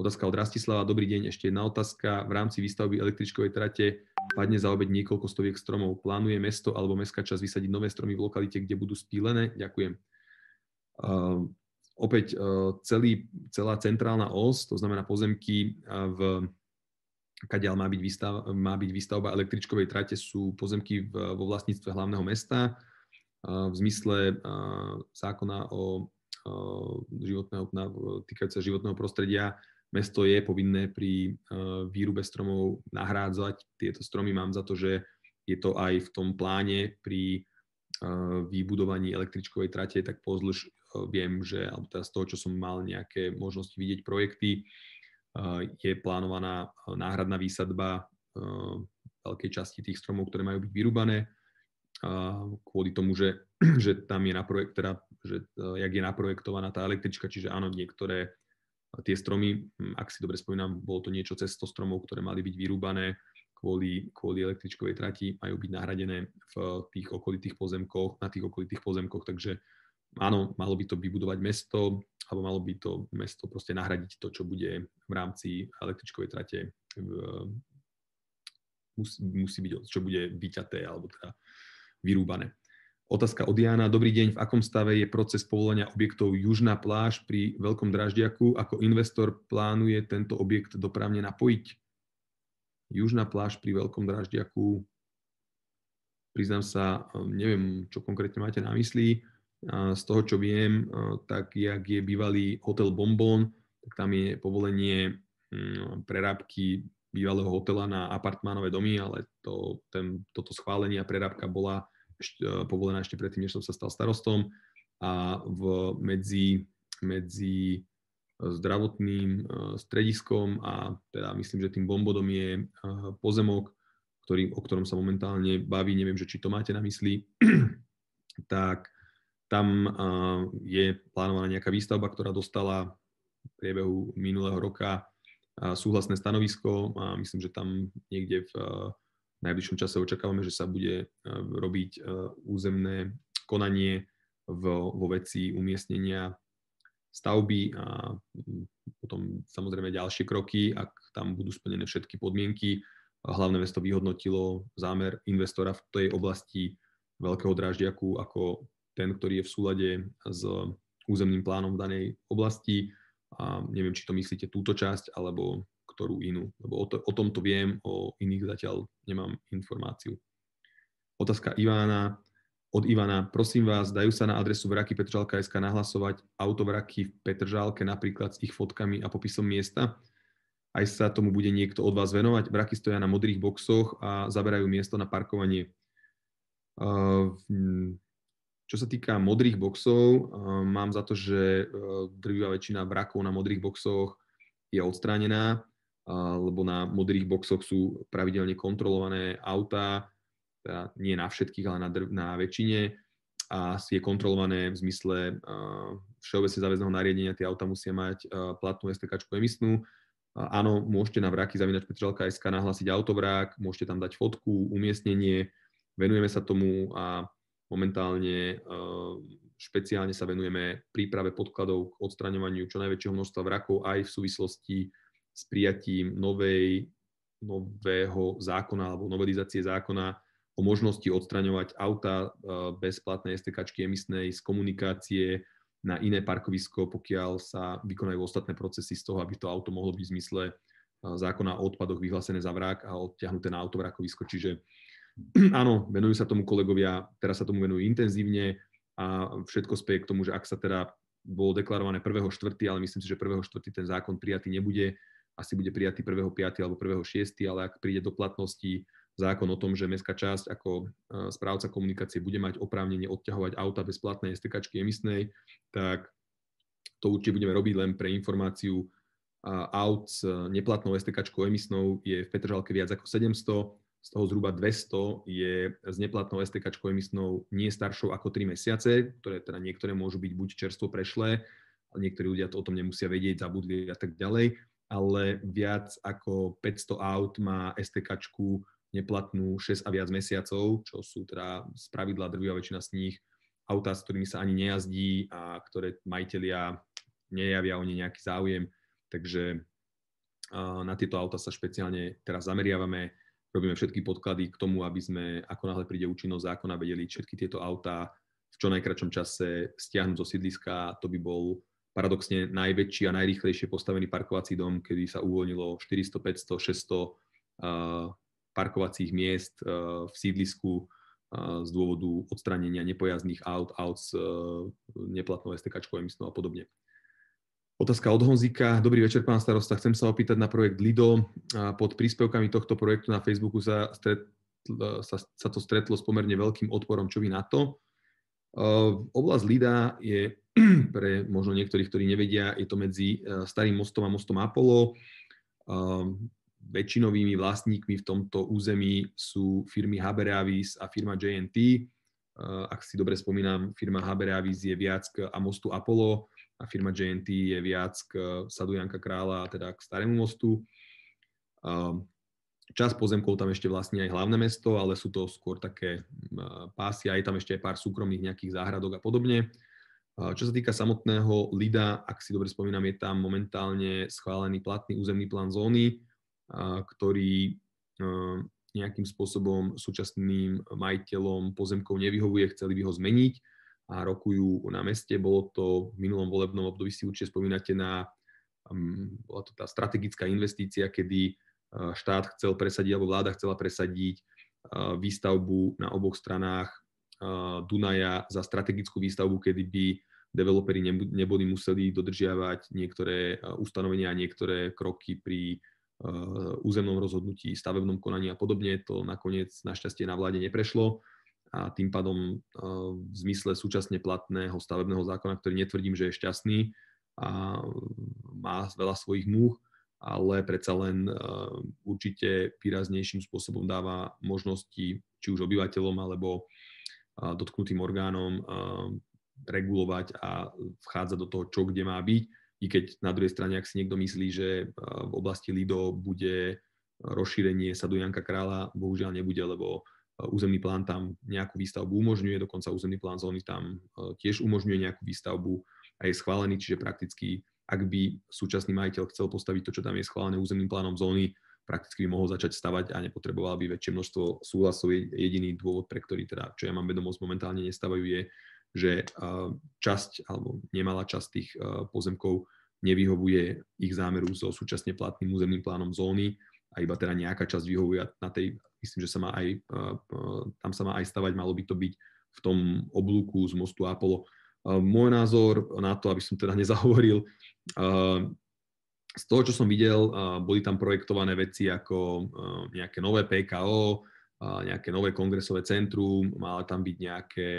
Otázka od Rastislava. Dobrý deň, ešte jedna otázka. V rámci výstavby električkovej trate padne za obeď niekoľko stoviek stromov. Plánuje mesto alebo mestská časť vysadiť nové stromy v lokalite, kde budú spílené? Ďakujem. Uh, opäť uh, celý, celá centrálna os, to znamená pozemky ehm, v kadiaľ má byť, výstav, má byť výstavba električkovej trate, sú pozemky v, vo vlastníctve hlavného mesta v zmysle zákona o životného, týkajúce životného prostredia. Mesto je povinné pri výrube stromov nahrádzať. Tieto stromy mám za to, že je to aj v tom pláne pri vybudovaní električkovej trate, tak pozdĺž viem, že, alebo teda z toho, čo som mal nejaké možnosti vidieť projekty, je plánovaná eh, náhradná výsadba eh, veľkej časti tých stromov, ktoré majú byť vyrúbané, kvôli tomu, že, (clears throat) že tam je naprojekt, teda, že eh, jak je naprojektovaná tá električka, čiže áno, niektoré tie stromy, hm, ak si dobre spomínam, bolo to niečo cez 100 stromov, ktoré mali byť vyrúbané kvôli, kvôli električkovej trati, majú byť nahradené v tých okolitých pozemkoch, na tých okolitých pozemkoch, takže áno, malo by to vybudovať mesto, alebo malo by to mesto proste nahradiť to, čo bude v rámci električkovej trate, v, musí, musí byť, čo bude vyťaté alebo teda vyrúbané. Otázka od Jana. Dobrý deň, v akom stave je proces povolenia objektov Južná pláž pri Veľkom Draždiaku? Ako investor plánuje tento objekt dopravne napojiť? Južná pláž pri Veľkom Draždiaku. Priznám sa, neviem, čo konkrétne máte na mysli z toho, čo viem, tak jak je bývalý hotel Bombón, tak tam je povolenie mm, prerábky bývalého hotela na apartmánové domy, ale to, ten, toto schválenie a prerábka bola ešte, e, povolená ešte predtým, než som sa stal starostom. A v, medzi, medzi e, zdravotným e, strediskom a teda myslím, že tým bombodom je pozemok, ktorý, o ktorom sa momentálne baví, neviem, že či to máte na mysli, (clears throat) tak tam je plánovaná nejaká výstavba, ktorá dostala v priebehu minulého roka súhlasné stanovisko a myslím, že tam niekde v najbližšom čase očakávame, že sa bude robiť územné konanie vo veci umiestnenia stavby a potom samozrejme ďalšie kroky, ak tam budú splnené všetky podmienky. Hlavné mesto vyhodnotilo zámer investora v tej oblasti Veľkého Dráždiaku ako ten, ktorý je v súlade s územným plánom v danej oblasti. A neviem, či to myslíte túto časť alebo ktorú inú, lebo o, to, o tomto viem, o iných zatiaľ nemám informáciu. Otázka Ivána. Od Ivana. Prosím vás, dajú sa na adresu vraky Petržalka.sk nahlasovať autovraky v Petržalke napríklad s ich fotkami a popisom miesta? Aj sa tomu bude niekto od vás venovať. Vraky stoja na modrých boxoch a zaberajú miesto na parkovanie. Uh, čo sa týka modrých boxov, eh, mám za to, že eh, drvivá väčšina vrakov na modrých boxoch je odstránená, eh, lebo na modrých boxoch sú pravidelne kontrolované autá, teda nie na všetkých, ale na, na väčšine a je kontrolované v zmysle všeobecne záväzného nariadenia, tie auta musia mať platnú STK emisnú. Áno, môžete na vraky zavinač SK nahlásiť autovrak, môžete tam dať fotku, umiestnenie, venujeme sa tomu a Momentálne eh, špeciálne sa venujeme príprave podkladov k odstraňovaniu čo najväčšieho množstva vrakov aj v súvislosti s prijatím novej, nového zákona alebo novelizácie zákona o možnosti odstraňovať auta eh, bez platnej STK emisnej z komunikácie na iné parkovisko, pokiaľ sa vykonajú ostatné procesy z toho, aby to auto mohlo byť v zmysle eh, zákona o odpadoch vyhlásené za vrak a odtiahnuté na autovrakovisko. Čiže (clears throat) áno, venujú sa tomu kolegovia, teraz sa tomu venujú intenzívne a všetko spie k tomu, že ak sa teda bolo deklarované 1.4., ale myslím si, že 1.4. ten zákon prijatý nebude, asi bude prijatý 1.5. alebo 1.6., ale ak príde do platnosti zákon o tom, že mestská časť ako e, správca komunikácie bude mať oprávnenie odťahovať auta bez platnej STK emisnej, tak to určite budeme robiť len pre informáciu aut s e, neplatnou STK emisnou je v Petržalke viac ako 700 z toho zhruba 200 je s neplatnou STK emisnou nie staršou ako 3 mesiace, ktoré teda niektoré môžu byť buď čerstvo prešlé, niektorí ľudia to o tom nemusia vedieť, zabudli a tak ďalej, ale viac ako 500 aut má STK neplatnú 6 a viac mesiacov, čo sú teda z pravidla drvia väčšina z nich autá, s ktorými sa ani nejazdí a ktoré majiteľia nejavia o ne nejaký záujem. Takže na tieto auta sa špeciálne teraz zameriavame robíme všetky podklady k tomu, aby sme, ako náhle príde účinnosť zákona, vedeli všetky tieto autá v čo najkračom čase stiahnuť zo sídliska. To by bol paradoxne najväčší a najrýchlejšie postavený parkovací dom, kedy sa uvoľnilo 400, 500, 600 parkovacích miest eh, v sídlisku eh, z dôvodu odstranenia nepojazdných aut, aut eh, s neplatnou STK emisnou a podobne. Otázka od Honzika. Dobrý večer, pán starosta. Chcem sa opýtať na projekt Lido. Pod príspevkami tohto projektu na Facebooku sa, stret, e, sa, sa to stretlo s pomerne veľkým odporom, čo vy na to. E, Oblasť Lida je (clears throat) pre možno niektorých, ktorí nevedia, je to medzi e, Starým mostom a mostom Apollo. Väčšinovými vlastníkmi v tomto území sú firmy Haber Avis a firma JNT. Ak si dobre spomínam, firma Haber Avis je viac a mostu Apollo a firma JNT je viac k sadu Janka Krála, teda k Starému mostu. Čas pozemkov tam ešte vlastne aj hlavné mesto, ale sú to skôr také pásy aj tam ešte aj pár súkromných nejakých záhradok a podobne. Čo sa týka samotného LIDA, ak si dobre spomínam, je tam momentálne schválený platný územný plán zóny, ktorý e, nejakým spôsobom súčasným majiteľom pozemkov nevyhovuje, chceli by ho zmeniť a rokujú na meste. Bolo to v minulom volebnom období, si určite spomínate na, um, bola to tá strategická investícia, kedy e, štát chcel presadiť, alebo vláda chcela presadiť uh, výstavbu na oboch stranách uh, Dunaja za strategickú výstavbu, kedy by developeri neboli museli dodržiavať niektoré ustanovenia a niektoré kroky pri územnom rozhodnutí, stavebnom konaní a podobne. To nakoniec našťastie na vláde neprešlo a tým pádom e, v zmysle súčasne platného stavebného zákona, ktorý netvrdím, že je šťastný a má veľa svojich múh, ale predsa len e, určite výraznejším spôsobom dáva možnosti či už obyvateľom alebo e, dotknutým orgánom regulovať a vchádzať do toho, čo kde má byť. I keď na druhej strane, ak si niekto myslí, že v oblasti Lido bude rozšírenie sadu Janka Krála, bohužiaľ nebude, lebo územný plán tam nejakú výstavbu umožňuje, dokonca územný plán zóny tam e, tiež umožňuje nejakú výstavbu a je schválený, čiže prakticky, ak by súčasný majiteľ chcel postaviť to, čo tam je schválené územným plánom zóny, prakticky by mohol začať stavať a nepotreboval by väčšie množstvo súhlasov. Jediný dôvod, pre ktorý teda, čo ja mám vedomosť, momentálne nestavajú je, že e, časť alebo nemala časť tých e, pozemkov nevyhovuje ich zámeru so súčasne platným územným plánom zóny a iba teda nejaká časť vyhovuje na tej myslím, že sa má aj, e, tam sa má aj stavať, malo by to byť v tom oblúku z mostu Apollo. E, môj názor na to, aby som teda (laughs) nezahovoril, e, z toho, čo som videl, boli tam projektované veci ako nejaké nové PKO, nejaké nové kongresové centrum, mala tam byť nejaké,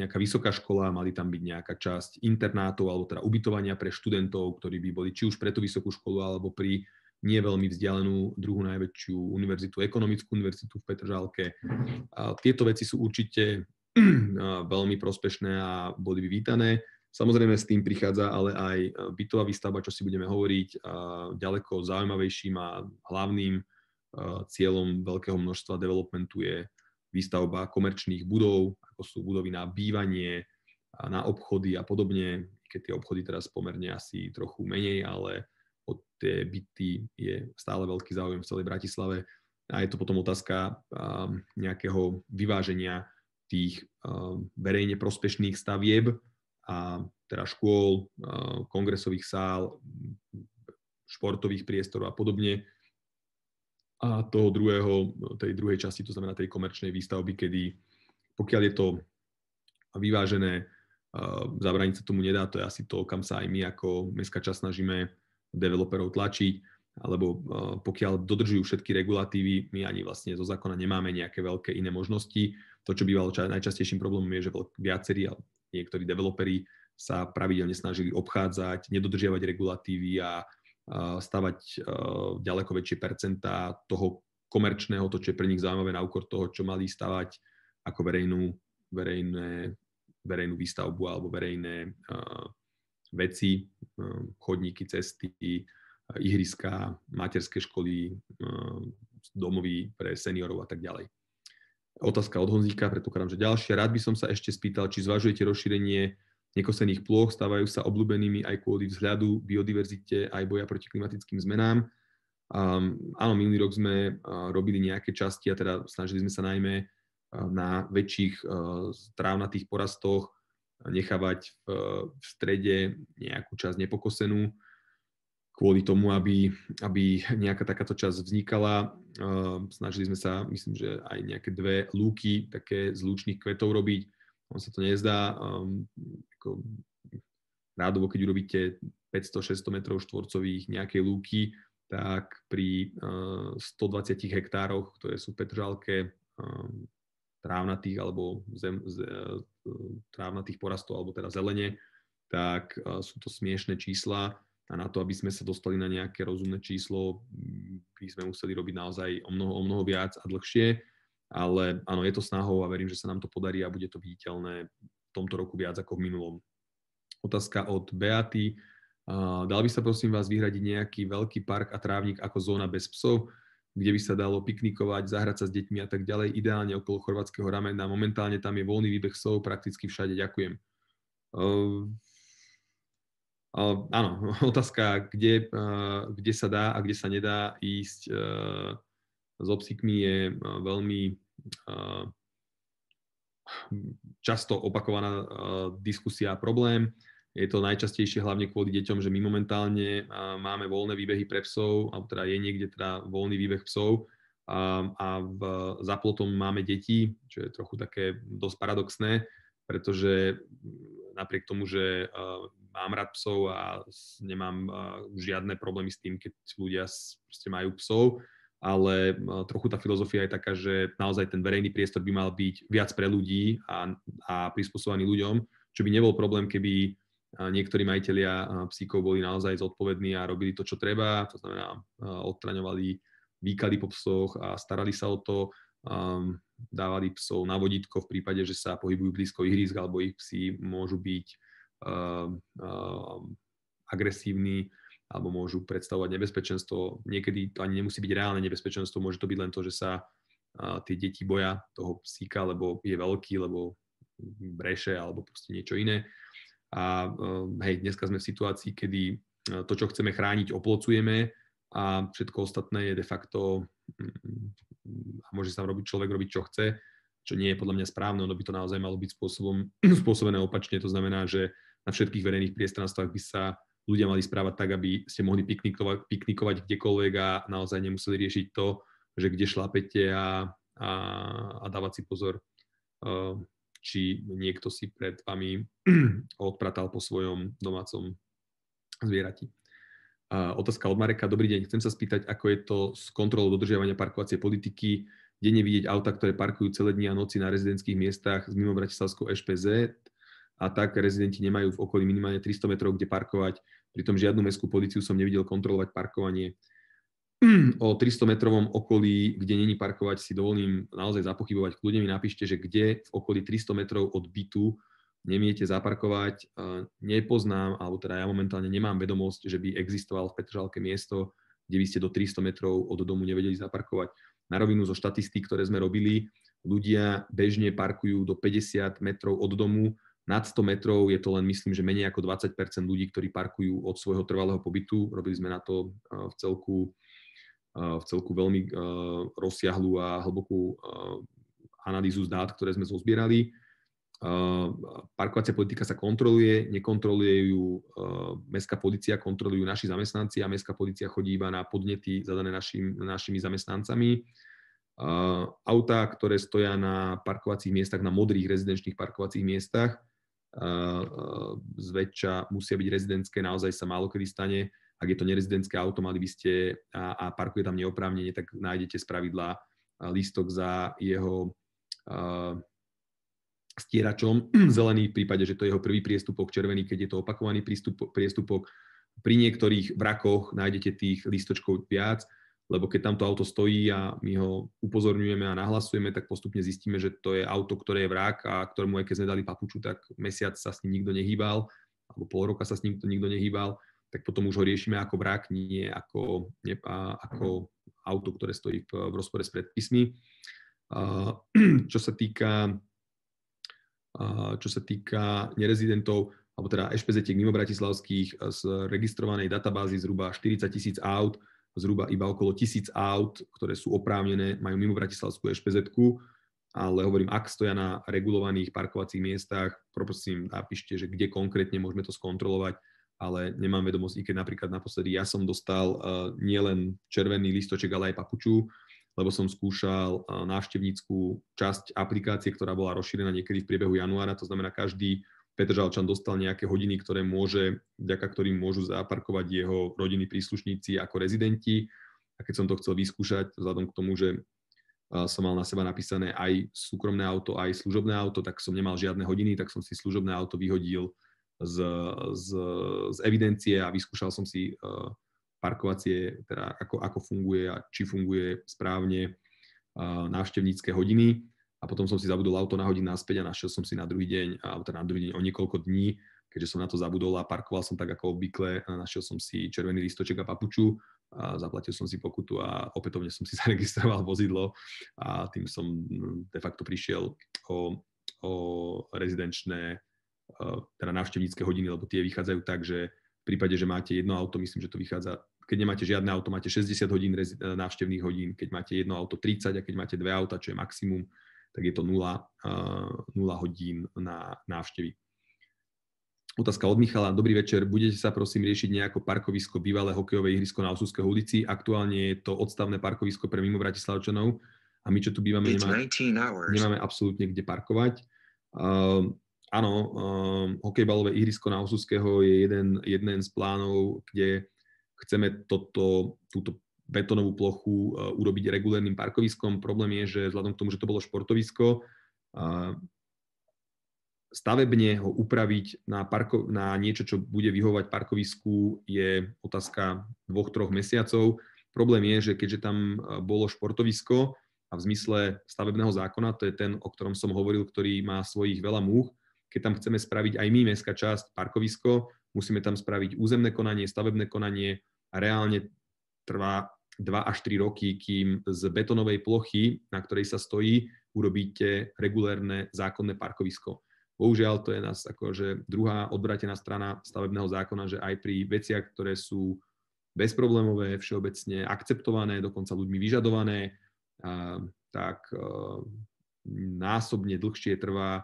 nejaká vysoká škola, mali tam byť nejaká časť internátov alebo teda ubytovania pre študentov, ktorí by boli či už pre tú vysokú školu alebo pri nie veľmi vzdialenú druhú najväčšiu univerzitu, ekonomickú univerzitu v Petržálke. A tieto veci sú určite (clears throat) veľmi prospešné a boli by vítané. Samozrejme s tým prichádza ale aj bytová výstavba, čo si budeme hovoriť, ďaleko zaujímavejším a hlavným cieľom veľkého množstva developmentu je výstavba komerčných budov, ako sú budovy na bývanie, na obchody a podobne, keď tie obchody teraz pomerne asi trochu menej, ale o tie byty je stále veľký záujem v celej Bratislave a je to potom otázka um, nejakého vyváženia tých um, verejne prospešných stavieb a teda škôl, uh, kongresových sál, športových priestorov a podobne a toho druhého, tej druhej časti, to znamená tej komerčnej výstavby, kedy pokiaľ je to vyvážené, uh, zabrániť sa tomu nedá, to je asi to, kam sa aj my ako mestská časť snažíme developerov tlačiť, alebo eh, pokiaľ dodržujú všetky regulatívy, my ani vlastne zo zákona nemáme nejaké veľké iné možnosti. To, čo bývalo najčastejším problémom, je, že viacerí a niektorí developeri sa pravidelne snažili obchádzať, nedodržiavať regulatívy a eh, stavať eh, ďaleko väčšie percentá toho komerčného, to, čo je pre nich zaujímavé na úkor toho, čo mali stavať ako verejnú, verejné, verejnú výstavbu alebo verejné veci, um, chodníky, cesty, ihriska, materské školy, um, domovy pre seniorov a tak ďalej. Otázka od Honzíka, predpokladám, že ďalšia. Rád by som sa ešte spýtal, či zvažujete rozšírenie nekosených plôch, stávajú sa obľúbenými aj kvôli vzhľadu, biodiverzite, aj boja proti klimatickým zmenám. Um, áno, minulý rok sme uh, robili nejaké časti a teda snažili sme sa najmä uh, na väčších uh, trávnatých porastoch nechávať v, v strede nejakú časť nepokosenú, kvôli tomu, aby, aby nejaká takáto časť vznikala. Snažili sme sa, myslím, že aj nejaké dve lúky, také z lúčných kvetov robiť. On sa to nezdá. Um, rádovo, keď urobíte 500-600 metrov štvorcových nejakej lúky, tak pri 120 uh, hektároch, ktoré sú Petržalke, um, trávnatých alebo zem, trávnatých porastov alebo teda zelene, tak e, sú to smiešne čísla a na to, aby sme sa dostali na nejaké rozumné číslo, by sme museli robiť naozaj o mnoho, o mnoho viac a dlhšie, ale áno, je to snahou a verím, že sa nám to podarí a bude to viditeľné v tomto roku viac ako v minulom. Otázka od Beaty. Dal by sa prosím vás vyhradiť nejaký veľký park a trávnik ako zóna bez psov? kde by sa dalo piknikovať, zahrať sa s deťmi a tak ďalej, ideálne okolo chorvátskeho ramena. Momentálne tam je voľný výbeh sov prakticky všade. Ďakujem. Uh, uh, áno, (laughs) otázka, kde, uh, kde sa dá a kde sa nedá ísť uh, s obsikmi je uh, veľmi uh, často opakovaná uh, diskusia a problém. Je to najčastejšie hlavne kvôli deťom, že my momentálne máme voľné výbehy pre psov, alebo teda je niekde teda voľný výbeh psov a, a v, za plotom máme deti, čo je trochu také dosť paradoxné, pretože napriek tomu, že uh, mám rád psov a nemám uh, žiadne problémy s tým, keď ľudia proste majú psov, ale uh, trochu tá filozofia je taká, že naozaj ten verejný priestor by mal byť viac pre ľudí a, a prispôsobený ľuďom, čo by nebol problém, keby Niektorí majiteľia psíkov boli naozaj zodpovední a robili to, čo treba, to znamená, odtraňovali výkady po psoch a starali sa o to, dávali psov na vodítko v prípade, že sa pohybujú blízko ihrisk alebo ich psi môžu byť agresívni alebo môžu predstavovať nebezpečenstvo. Niekedy to ani nemusí byť reálne nebezpečenstvo, môže to byť len to, že sa tie deti boja toho psíka, lebo je veľký, lebo breše alebo proste niečo iné. A e, hej, dneska sme v situácii, kedy e, to, čo chceme chrániť, oplocujeme a všetko ostatné je de facto, mm, a môže sa robiť človek robiť, čo chce, čo nie je podľa mňa správne, ono by to naozaj malo byť spôsobom, (clears throat) spôsobené opačne. To znamená, že na všetkých verejných priestranstvách by sa ľudia mali správať tak, aby ste mohli piknikovať, piknikovať kdekoľvek a naozaj nemuseli riešiť to, že kde šlapete a, a, a dávať si pozor. Ehm, či niekto si pred vami (clears throat) odpratal po svojom domácom zvierati. A otázka od Mareka. Dobrý deň, chcem sa spýtať, ako je to s kontrolou dodržiavania parkovacie politiky. Denne vidieť auta, ktoré parkujú celé dni a noci na rezidentských miestach mimo Bratislavskou EŠPZ a tak rezidenti nemajú v okolí minimálne 300 metrov, kde parkovať. Pritom žiadnu mestskú policiu som nevidel kontrolovať parkovanie. (clears throat) o 300 metrovom okolí, kde není parkovať, si dovolím naozaj zapochybovať. Kľudne mi napíšte, že kde v okolí 300 metrov od bytu nemiete zaparkovať. Nepoznám, alebo teda ja momentálne nemám vedomosť, že by existoval v Petržalke miesto, kde by ste do 300 metrov od domu nevedeli zaparkovať. Na rovinu zo štatistík, ktoré sme robili, ľudia bežne parkujú do 50 metrov od domu, nad 100 metrov je to len, myslím, že menej ako 20 ľudí, ktorí parkujú od svojho trvalého pobytu. Robili sme na to v celku v celku veľmi rozsiahlú a hlbokú analýzu z dát, ktoré sme zozbierali. Parkovacia politika sa kontroluje, nekontroluje ju mestská policia, kontrolujú naši zamestnanci a mestská policia chodí iba na podnety zadané našim, našimi zamestnancami. Autá, ktoré stoja na parkovacích miestach, na modrých rezidenčných parkovacích miestach, zväčša musia byť rezidentské, naozaj sa málo kedy stane, ak je to nerezidentské auto, mali by ste a, a parkuje tam neoprávnenie, tak nájdete z pravidla lístok za jeho uh, stieračom. (clears throat) Zelený v prípade, že to je jeho prvý priestupok, červený, keď je to opakovaný prístup, priestupok. Pri niektorých vrakoch nájdete tých lístočkov viac, lebo keď tamto auto stojí a my ho upozorňujeme a nahlasujeme, tak postupne zistíme, že to je auto, ktoré je vrak a ktorému aj keď sme dali papuču, tak mesiac sa s ním nikto nehýbal, alebo pol roka sa s ním nikto nehýbal tak potom už ho riešime ako vrak, nie ako, nie, ako auto, ktoré stojí v, v rozpore s predpismi. (clears throat) Čo sa týka, čo sa týka nerezidentov, alebo teda ešpezetiek mimo bratislavských z registrovanej databázy zhruba 40 tisíc aut, zhruba iba okolo tisíc aut, ktoré sú oprávnené, majú mimo bratislavskú ešpezetku, ale hovorím, ak stoja na regulovaných parkovacích miestach, prosím, napíšte, že kde konkrétne môžeme to skontrolovať, ale nemám vedomosť, i keď napríklad naposledy ja som dostal eh, nielen červený listoček, ale aj papuču, lebo som skúšal eh, návštevníckú časť aplikácie, ktorá bola rozšírená niekedy v priebehu januára, to znamená každý Petržalčan dostal nejaké hodiny, ktoré môže, vďaka ktorým môžu zaparkovať jeho rodiny príslušníci ako rezidenti. A keď som to chcel vyskúšať, vzhľadom k tomu, že eh, som mal na seba napísané aj súkromné auto, aj služobné auto, tak som nemal žiadne hodiny, tak som si služobné auto vyhodil z, z, z evidencie a vyskúšal som si e, parkovacie, teda ako, ako funguje a či funguje správne e, návštevnícke hodiny a potom som si zabudol auto na hodinu naspäť a našiel som si na druhý deň, alebo teda na druhý deň o niekoľko dní, keďže som na to zabudol a parkoval som tak ako obvykle, našiel som si červený listoček a papuču, a zaplatil som si pokutu a opätovne som si (laughs) zaregistroval vozidlo a tým som de facto prišiel o, o rezidenčné Eh, teda návštevnícke hodiny, lebo tie vychádzajú tak, že v prípade, že máte jedno auto, myslím, že to vychádza, keď nemáte žiadne auto, máte 60 hodín eh, návštevných hodín, keď máte jedno auto 30 a keď máte dve auta, čo je maximum, tak je to 0, 0 eh, hodín na návštevy. Otázka od Michala. Dobrý večer. Budete sa prosím riešiť nejako parkovisko bývalé hokejové ihrisko na Osúskej ulici? Aktuálne je to odstavné parkovisko pre mimo Bratislavčanov a my, čo tu bývame, nemáme, nemáme absolútne kde parkovať. Uh, áno, um, hokejbalové ihrisko na Osuského je jeden, jeden z plánov, kde chceme toto, túto betónovú plochu uh, urobiť regulérnym parkoviskom. Problém je, že vzhľadom k tomu, že to bolo športovisko, uh, stavebne ho upraviť na, parko, na niečo, čo bude vyhovať parkovisku, je otázka dvoch, troch mesiacov. Problém je, že keďže tam eh, bolo športovisko a v zmysle stavebného zákona, to je ten, o ktorom som hovoril, ktorý má svojich veľa múch, keď tam chceme spraviť aj my, mestská časť, parkovisko, musíme tam spraviť územné konanie, stavebné konanie a reálne trvá 2 až 3 roky, kým z betonovej plochy, na ktorej sa stojí, urobíte regulérne zákonné parkovisko. Bohužiaľ, to je nás akože druhá odvratená strana stavebného zákona, že aj pri veciach, ktoré sú bezproblémové, všeobecne akceptované, dokonca ľuďmi vyžadované, tak e, násobne dlhšie trvá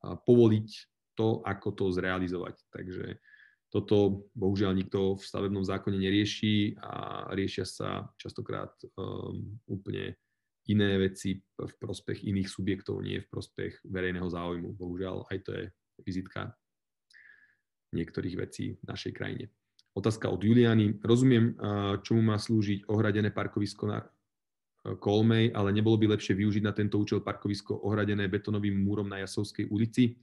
povoliť to, ako to zrealizovať. Takže toto bohužiaľ nikto v stavebnom zákone nerieši a riešia sa častokrát um, úplne iné veci v prospech iných subjektov, nie v prospech verejného záujmu. Bohužiaľ aj to je vizitka niektorých vecí v našej krajine. Otázka od Juliany. Rozumiem, čomu má slúžiť ohradené parkovisko na Kolmej, ale nebolo by lepšie využiť na tento účel parkovisko ohradené betonovým múrom na Jasovskej ulici.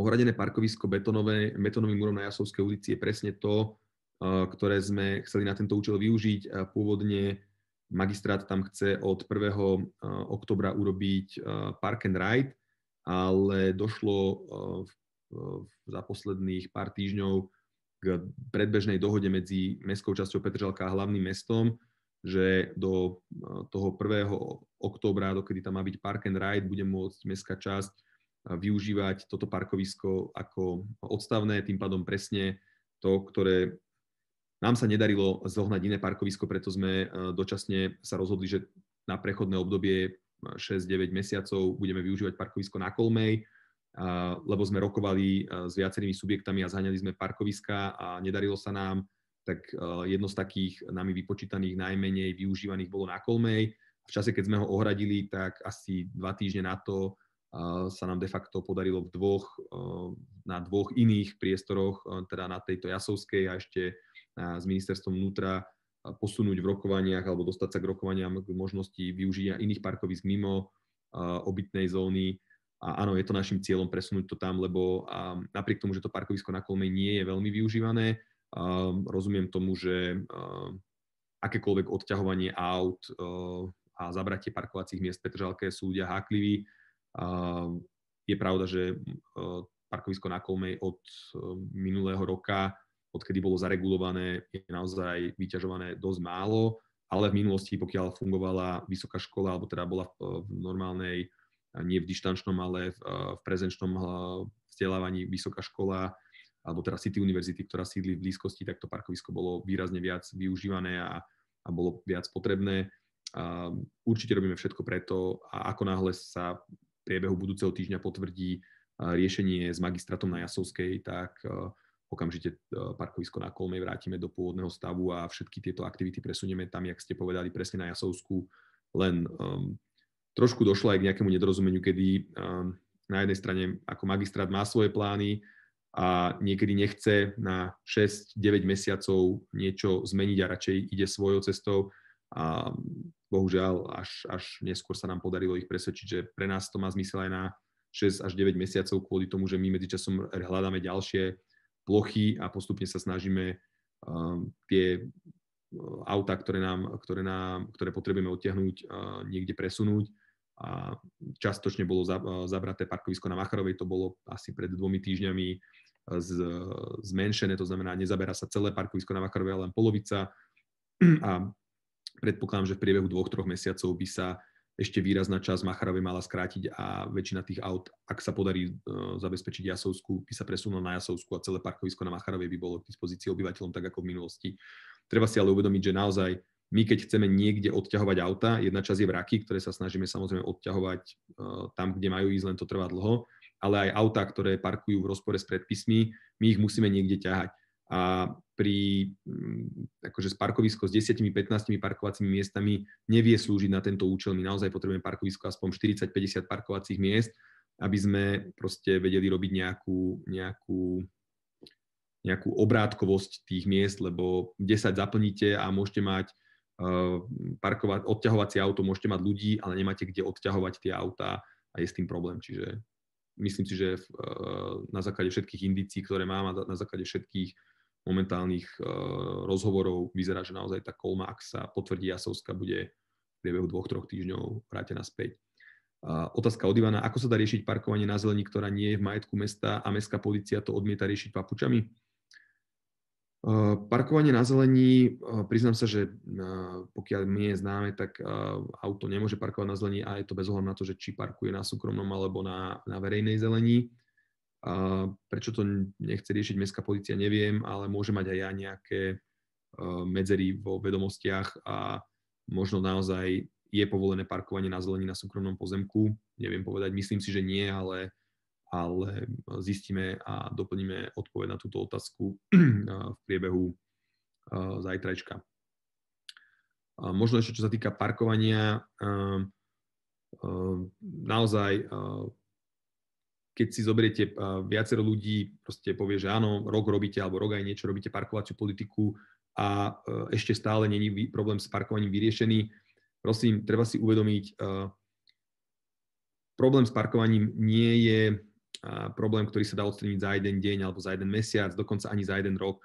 ohradené parkovisko betonové, betonovým múrom na Jasovskej ulici je presne to, ktoré sme chceli na tento účel využiť. pôvodne magistrát tam chce od 1. oktobra urobiť park and ride, ale došlo za posledných pár týždňov k predbežnej dohode medzi mestskou časťou Petržalka a hlavným mestom, že do toho 1. októbra, dokedy tam má byť Park and Ride, bude môcť mestská časť využívať toto parkovisko ako odstavné, tým pádom presne to, ktoré nám sa nedarilo zohnať iné parkovisko, preto sme dočasne sa rozhodli, že na prechodné obdobie 6-9 mesiacov budeme využívať parkovisko na Kolmej, lebo sme rokovali s viacerými subjektami a zhaňali sme parkoviska a nedarilo sa nám tak e, jedno z takých nami vypočítaných najmenej využívaných bolo na Kolmej. V čase, keď sme ho ohradili, tak asi dva týždne na to e, sa nám de facto podarilo v dvoch, e, na dvoch iných priestoroch, teda na tejto Jasovskej a ešte s ministerstvom vnútra posunúť v rokovaniach alebo dostať sa k rokovaniam k možnosti využitia iných parkovisk mimo obytnej zóny. A áno, je to našim cieľom presunúť to tam, lebo napriek tomu, že to parkovisko na Kolmej nie je veľmi využívané, Ehm, rozumiem tomu, že ehm, akékoľvek odťahovanie aut ehm, a zabratie parkovacích miest v Petržalke sú ľudia hákliví. Je pravda, že parkovisko na Kolmej od minulého roka, odkedy bolo zaregulované, je naozaj vyťažované dosť málo, ale v minulosti, pokiaľ fungovala vysoká škola, alebo teda bola v normálnej, nie v dištančnom, ale v prezenčnom vzdelávaní vysoká škola, alebo teda City univerzity, ktorá sídli v blízkosti, tak to parkovisko bolo výrazne viac využívané a, a bolo viac potrebné. A určite robíme všetko preto a ako náhle sa v priebehu budúceho týždňa potvrdí riešenie s magistratom na Jasovskej, tak okamžite parkovisko na Kolmej vrátime do pôvodného stavu a všetky tieto aktivity presunieme tam, jak ste povedali, presne na Jasovsku, len um, trošku došlo aj k nejakému nedorozumeniu, kedy um, na jednej strane ako magistrát má svoje plány, a niekedy nechce na 6-9 mesiacov niečo zmeniť a radšej ide svojou cestou a mm, bohužiaľ až, až neskôr sa nám podarilo ich presvedčiť, že pre nás to má zmysel aj na 6 až 9 mesiacov kvôli tomu, že my medzičasom hľadáme ďalšie plochy a postupne sa snažíme um, tie e, auta, ktoré, nám, ktoré, nám, ktoré potrebujeme odtiahnuť, uh, niekde presunúť. A častočne bolo za, uh, zabraté parkovisko na Macharovej, to bolo asi pred dvomi týždňami z, zmenšené, to znamená, nezaberá sa celé parkovisko na ale len polovica a predpokladám, že v priebehu dvoch, troch mesiacov by sa ešte výrazná časť Macharovej mala skrátiť a väčšina tých aut, ak sa podarí e, zabezpečiť Jasovsku, by sa presunula na Jasovsku a celé parkovisko na Macharovej by bolo k dispozícii obyvateľom tak ako v minulosti. Treba si ale uvedomiť, že naozaj my keď chceme niekde odťahovať auta, jedna časť je vraky, ktoré sa snažíme samozrejme odťahovať e, tam, kde majú ísť, len to trvá dlho ale aj autá, ktoré parkujú v rozpore s predpismi, my ich musíme niekde ťahať. A pri mm, akože z parkovisko s 10-15 parkovacími miestami nevie slúžiť na tento účel. My naozaj potrebujeme parkovisko aspoň 40-50 parkovacích miest, aby sme proste vedeli robiť nejakú, nejakú, nejakú obrátkovosť tých miest, lebo 10 zaplníte a môžete mať eh, parkovať, odťahovacie auto, môžete mať ľudí, ale nemáte kde odťahovať tie autá a je s tým problém. Čiže myslím si, že eh, na základe všetkých indícií, ktoré mám a na základe všetkých momentálnych eh, rozhovorov vyzerá, že naozaj tá kolma, ak sa potvrdí Jasovska, bude v priebehu dvoch, troch týždňov vrátená späť. Otázka od Ivana. Ako sa dá riešiť parkovanie na zelení, ktorá nie je v majetku mesta a mestská policia to odmieta riešiť papučami? Parkovanie na zelení, priznám sa, že pokiaľ mi je známe, tak auto nemôže parkovať na zelení a je to bez ohľadu na to, že či parkuje na súkromnom alebo na, na verejnej zelení. Prečo to nechce riešiť mestská policia, neviem, ale môže mať aj ja nejaké medzery vo vedomostiach a možno naozaj je povolené parkovanie na zelení na súkromnom pozemku. Neviem povedať, myslím si, že nie, ale ale e, zistíme a doplníme odpoveď na túto otázku (clears throat) e, v priebehu e, zajtrajčka. Možno ešte čo sa týka parkovania, naozaj keď si zoberiete viacero ľudí, proste povie, že áno, rok robíte alebo rok aj niečo, robíte parkovaciu politiku a ešte stále není problém s parkovaním vyriešený. Prosím, treba si uvedomiť, problém s parkovaním nie je problém, ktorý sa dá odstrániť za jeden deň alebo za jeden mesiac, dokonca ani za jeden rok.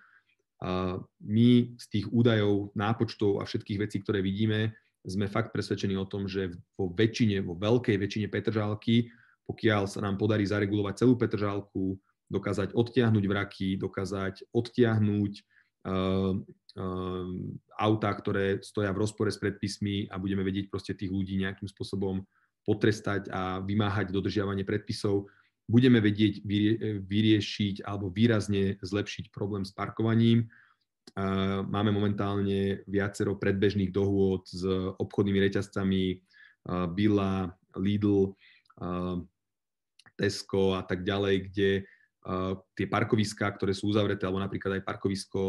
My z tých údajov, nápočtov a všetkých vecí, ktoré vidíme, sme fakt presvedčení o tom, že vo väčšine, vo veľkej väčšine Petržálky, pokiaľ sa nám podarí zaregulovať celú Petržálku, dokázať odtiahnuť vraky, dokázať odtiahnuť e, e, autá, ktoré stoja v rozpore s predpismi a budeme vedieť proste tých ľudí nejakým spôsobom potrestať a vymáhať dodržiavanie predpisov, budeme vedieť e, vyriešiť alebo výrazne zlepšiť problém s parkovaním. E, máme momentálne viacero predbežných dohôd s obchodnými reťazcami e, Billa, Lidl, Tesco a tak ďalej, kde tie parkoviská, ktoré sú uzavreté, alebo napríklad aj parkovisko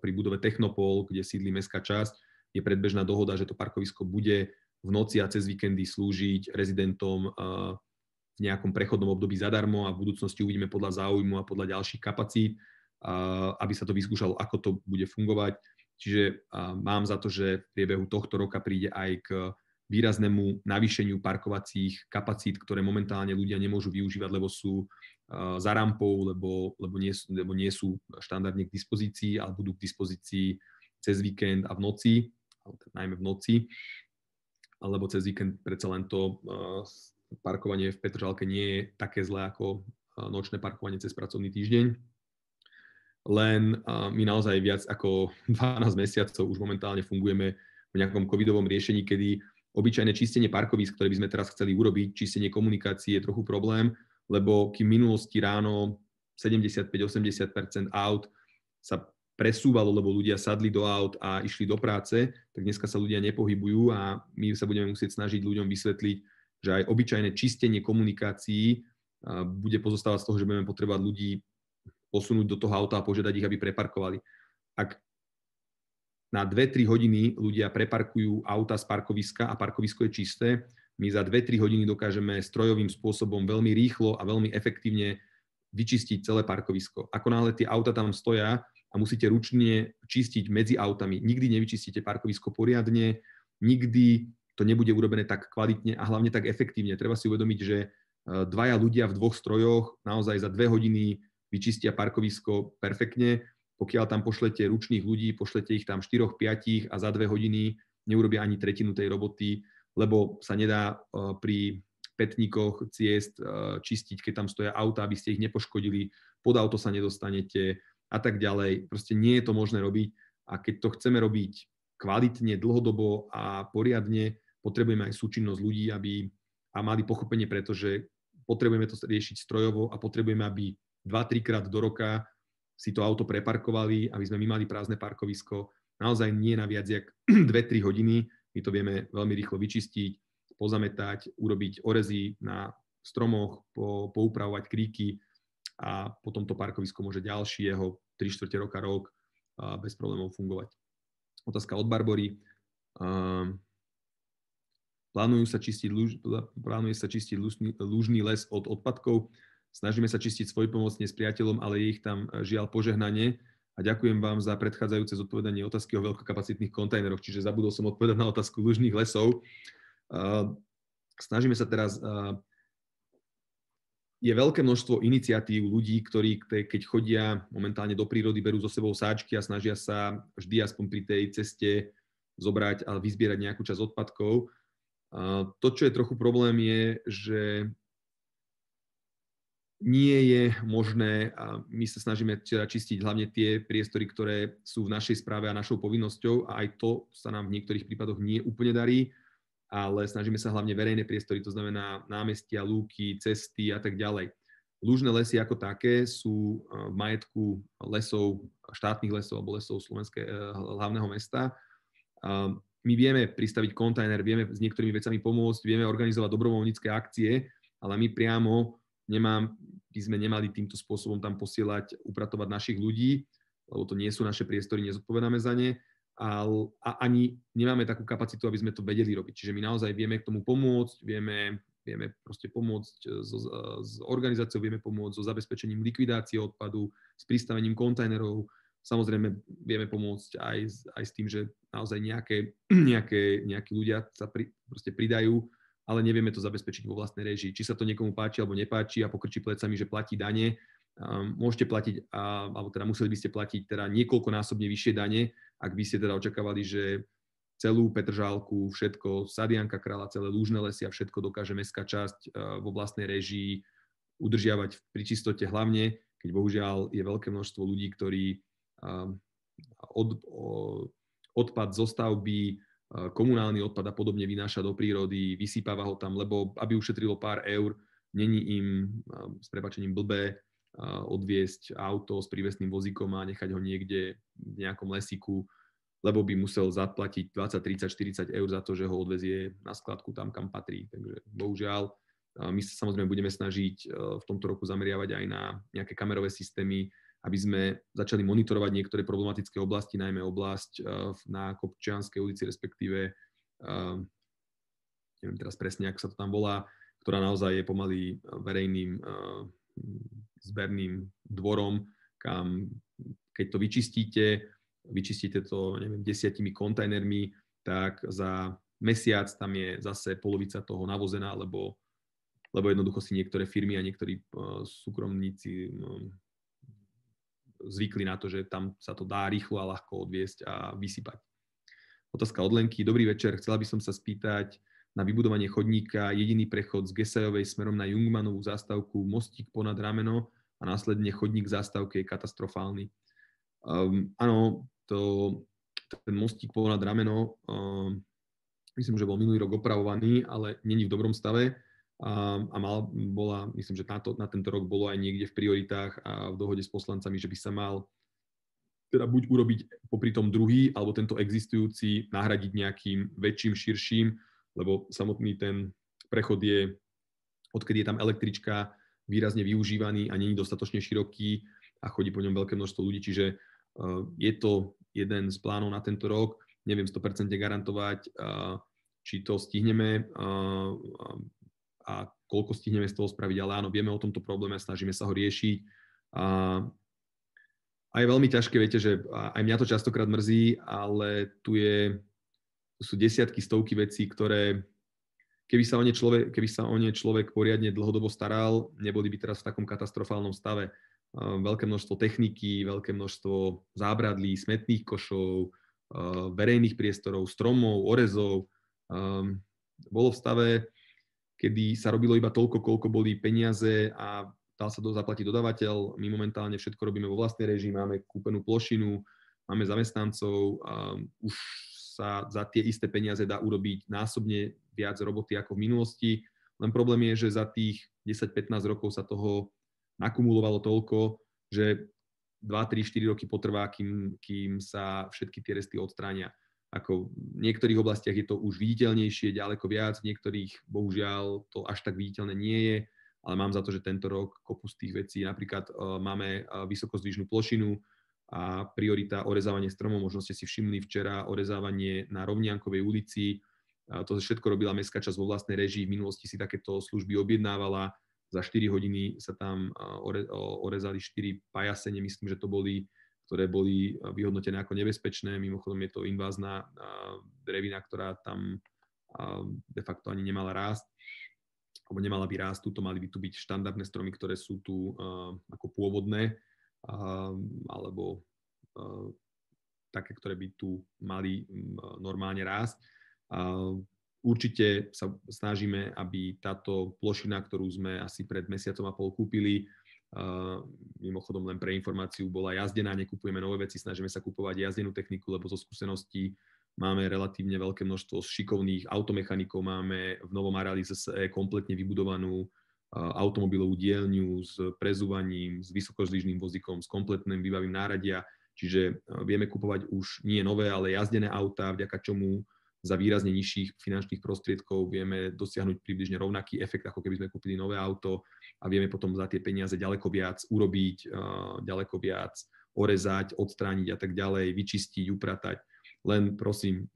pri budove Technopol, kde sídli mestská časť, je predbežná dohoda, že to parkovisko bude v noci a cez víkendy slúžiť rezidentom v nejakom prechodnom období zadarmo a v budúcnosti uvidíme podľa záujmu a podľa ďalších kapacít, aby sa to vyskúšalo, ako to bude fungovať. Čiže mám za to, že v priebehu tohto roka príde aj k výraznému navýšeniu parkovacích kapacít, ktoré momentálne ľudia nemôžu využívať, lebo sú za rampou, lebo, lebo, nie, sú, lebo nie sú štandardne k dispozícii, ale budú k dispozícii cez víkend a v noci, najmä v noci, alebo cez víkend predsa len to parkovanie v Petržalke nie je také zlé ako nočné parkovanie cez pracovný týždeň. Len my naozaj viac ako 12 (laughs) mesiacov už momentálne fungujeme v nejakom covidovom riešení, kedy obyčajné čistenie parkovísk, ktoré by sme teraz chceli urobiť, čistenie komunikácií je trochu problém, lebo kým minulosti ráno 75-80 aut sa presúvalo, lebo ľudia sadli do aut a išli do práce, tak dneska sa ľudia nepohybujú a my sa budeme musieť snažiť ľuďom vysvetliť, že aj obyčajné čistenie komunikácií bude pozostávať z toho, že budeme potrebovať ľudí posunúť do toho auta a požiadať ich, aby preparkovali. Ak na 2-3 hodiny ľudia preparkujú auta z parkoviska a parkovisko je čisté, my za 2-3 hodiny dokážeme strojovým spôsobom veľmi rýchlo a veľmi efektívne vyčistiť celé parkovisko. Ako náhle tie auta tam stoja a musíte ručne čistiť medzi autami. Nikdy nevyčistíte parkovisko poriadne, nikdy to nebude urobené tak kvalitne a hlavne tak efektívne. Treba si uvedomiť, že e, dvaja ľudia v dvoch strojoch naozaj za dve hodiny vyčistia parkovisko perfektne. Pokiaľ tam pošlete ručných ľudí, pošlete ich tam 4, 5 a za dve hodiny neurobia ani tretinu tej roboty, lebo sa nedá e, pri petníkoch ciest e, čistiť, keď tam stoja auta, aby ste ich nepoškodili, pod auto sa nedostanete a tak ďalej. Proste nie je to možné robiť a keď to chceme robiť kvalitne, dlhodobo a poriadne, potrebujeme aj súčinnosť ľudí, aby a mali pochopenie, pretože potrebujeme to riešiť strojovo a potrebujeme, aby 2-3 krát do roka si to auto preparkovali, aby sme my mali prázdne parkovisko. Naozaj nie na viac jak 2-3 (clears throat) hodiny. My to vieme veľmi rýchlo vyčistiť, pozametať, urobiť orezy na stromoch, po, poupravovať kríky a potom to parkovisko môže ďalší jeho 3 čtvrte roka, rok bez problémov fungovať. Otázka od Barbory. Ehm, Plánujú sa čistiť, plánuje sa čistiť lúžný, les od odpadkov. Snažíme sa čistiť pomocne s priateľom, ale je ich tam e, žiaľ požehnanie. A ďakujem vám za predchádzajúce zodpovedanie otázky o veľkokapacitných kontajneroch, čiže zabudol som odpovedať na otázku lúžných lesov. E, snažíme sa teraz e, je veľké množstvo iniciatív ľudí, ktorí, keď chodia momentálne do prírody, berú so sebou sáčky a snažia sa vždy aspoň pri tej ceste zobrať a vyzbierať nejakú časť odpadkov. A to, čo je trochu problém, je, že nie je možné a my sa snažíme teda čistiť hlavne tie priestory, ktoré sú v našej správe a našou povinnosťou a aj to sa nám v niektorých prípadoch nie úplne darí, ale snažíme sa hlavne verejné priestory, to znamená námestia, lúky, cesty a tak ďalej. Lúžne lesy ako také sú v majetku lesov, štátnych lesov alebo lesov Slovenského e, hlavného mesta my vieme pristaviť kontajner, vieme s niektorými vecami pomôcť, vieme organizovať dobrovoľnícke akcie, ale my priamo nemám, by sme nemali týmto spôsobom tam posielať, upratovať našich ľudí, lebo to nie sú naše priestory, nezodpovedáme za ne a, a ani nemáme takú kapacitu, aby sme to vedeli robiť. Čiže my naozaj vieme k tomu pomôcť, vieme, vieme proste pomôcť e, so, e, s organizáciou, vieme pomôcť so zabezpečením likvidácie odpadu, s pristavením kontajnerov, Samozrejme, vieme pomôcť aj, s, aj s tým, že naozaj nejaké, (clears throat) nejaké, nejakí ľudia sa pri, proste pridajú, ale nevieme to zabezpečiť vo vlastnej režii. Či sa to niekomu páči alebo nepáči a pokrčí plecami, že platí dane, um, môžete platiť, a, alebo teda museli by ste platiť teda niekoľkonásobne vyššie dane, ak by ste teda očakávali, že celú Petržálku, všetko, Sadianka Krála, celé Lúžne lesy a všetko dokáže mestská časť uh, vo vlastnej režii udržiavať pri čistote hlavne, keď bohužiaľ je veľké množstvo ľudí, ktorí od, odpad zo stavby, komunálny odpad a podobne vynáša do prírody, vysýpava ho tam, lebo aby ušetrilo pár eur, není im s prebačením blbé odviesť auto s prívesným vozíkom a nechať ho niekde v nejakom lesiku, lebo by musel zaplatiť 20, 30, 40 eur za to, že ho odvezie na skladku tam, kam patrí. Takže bohužiaľ, my sa samozrejme budeme snažiť e, v tomto roku zameriavať aj na nejaké kamerové systémy, aby sme začali monitorovať niektoré problematické oblasti, najmä oblasť eh, na Kopčianskej ulici, respektíve, eh, neviem teraz presne, ako sa to tam volá, ktorá naozaj je pomaly eh, verejným zberným dvorom, kam keď to vyčistíte, vyčistíte to, neviem, desiatimi kontajnermi, tak za mesiac tam je zase polovica toho navozená, lebo, lebo jednoducho si niektoré firmy a niektorí súkromníci zvykli na to, že tam sa to dá rýchlo a ľahko odviesť a vysypať. Otázka od Lenky. Dobrý večer. Chcela by som sa spýtať na vybudovanie chodníka, jediný prechod z Gesajovej smerom na Jungmanovú zástavku, mostík ponad rameno a následne chodník v zástavke je katastrofálny. Um, áno, to, ten mostík ponad rameno, um, myslím, že bol minulý rok opravovaný, ale není v dobrom stave a mal, bola, myslím, že na, to, na tento rok bolo aj niekde v prioritách a v dohode s poslancami, že by sa mal teda buď urobiť popri tom druhý, alebo tento existujúci nahradiť nejakým väčším, širším, lebo samotný ten prechod je, odkedy je tam električka, výrazne využívaný a není dostatočne široký a chodí po ňom veľké množstvo ľudí, čiže e, je to jeden z plánov na tento rok, neviem 100% garantovať, e, či to stihneme, e, a koľko stihneme z toho spraviť, ale áno, vieme o tomto probléme, snažíme sa ho riešiť. A, a je veľmi ťažké, viete, že aj mňa to častokrát mrzí, ale tu je, sú desiatky, stovky vecí, ktoré keby sa o ne človek, keby sa o ne človek poriadne dlhodobo staral, neboli by teraz v takom katastrofálnom stave. Veľké množstvo techniky, veľké množstvo zábradlí, smetných košov, verejných priestorov, stromov, orezov. Bolo v stave, kedy sa robilo iba toľko, koľko boli peniaze a dal sa do zaplatiť dodávateľ. My momentálne všetko robíme vo vlastnej režii, máme kúpenú plošinu, máme zamestnancov, a už sa za tie isté peniaze dá urobiť násobne viac roboty ako v minulosti. Len problém je, že za tých 10-15 rokov sa toho nakumulovalo toľko, že 2, 3, 4 roky potrvá, kým, kým sa všetky tie resty odstránia ako v niektorých oblastiach je to už viditeľnejšie, ďaleko viac, v niektorých bohužiaľ to až tak viditeľné nie je, ale mám za to, že tento rok kopu z tých vecí, napríklad uh, máme uh, e, vysokozdvižnú plošinu a priorita orezávanie stromov, možno ste si všimli včera orezávanie na Rovniankovej ulici, uh, to všetko robila mestská časť vo vlastnej režii, v minulosti si takéto služby objednávala, za 4 hodiny sa tam orezali 4 pajasene, myslím, že to boli ktoré boli eh, vyhodnotené ako nebezpečné. Mimochodom je to invázna eh, drevina, ktorá tam eh, de facto ani nemala rásť, alebo nemala by rásť. To mali by tu byť štandardné stromy, ktoré sú tu ako pôvodné, alebo také, ktoré by tu mali mm, normálne rásť. Určite sa snažíme, aby táto plošina, ktorú sme asi pred mesiacom a pol kúpili, mimochodom len pre informáciu bola jazdená, nekupujeme nové veci, snažíme sa kupovať jazdenú techniku, lebo zo skúseností máme relatívne veľké množstvo šikovných automechanikov, máme v novom areáli ZSE kompletne vybudovanú automobilovú dielňu s prezúvaním, s vysokozlížným vozíkom, s kompletným výbavím náradia, čiže vieme kupovať už nie nové, ale jazdené autá, vďaka čomu za výrazne nižších finančných prostriedkov vieme dosiahnuť približne rovnaký efekt, ako keby sme kúpili nové auto a vieme potom za tie peniaze ďaleko viac urobiť, ďaleko viac orezať, odstrániť a tak ďalej, vyčistiť, upratať. Len prosím,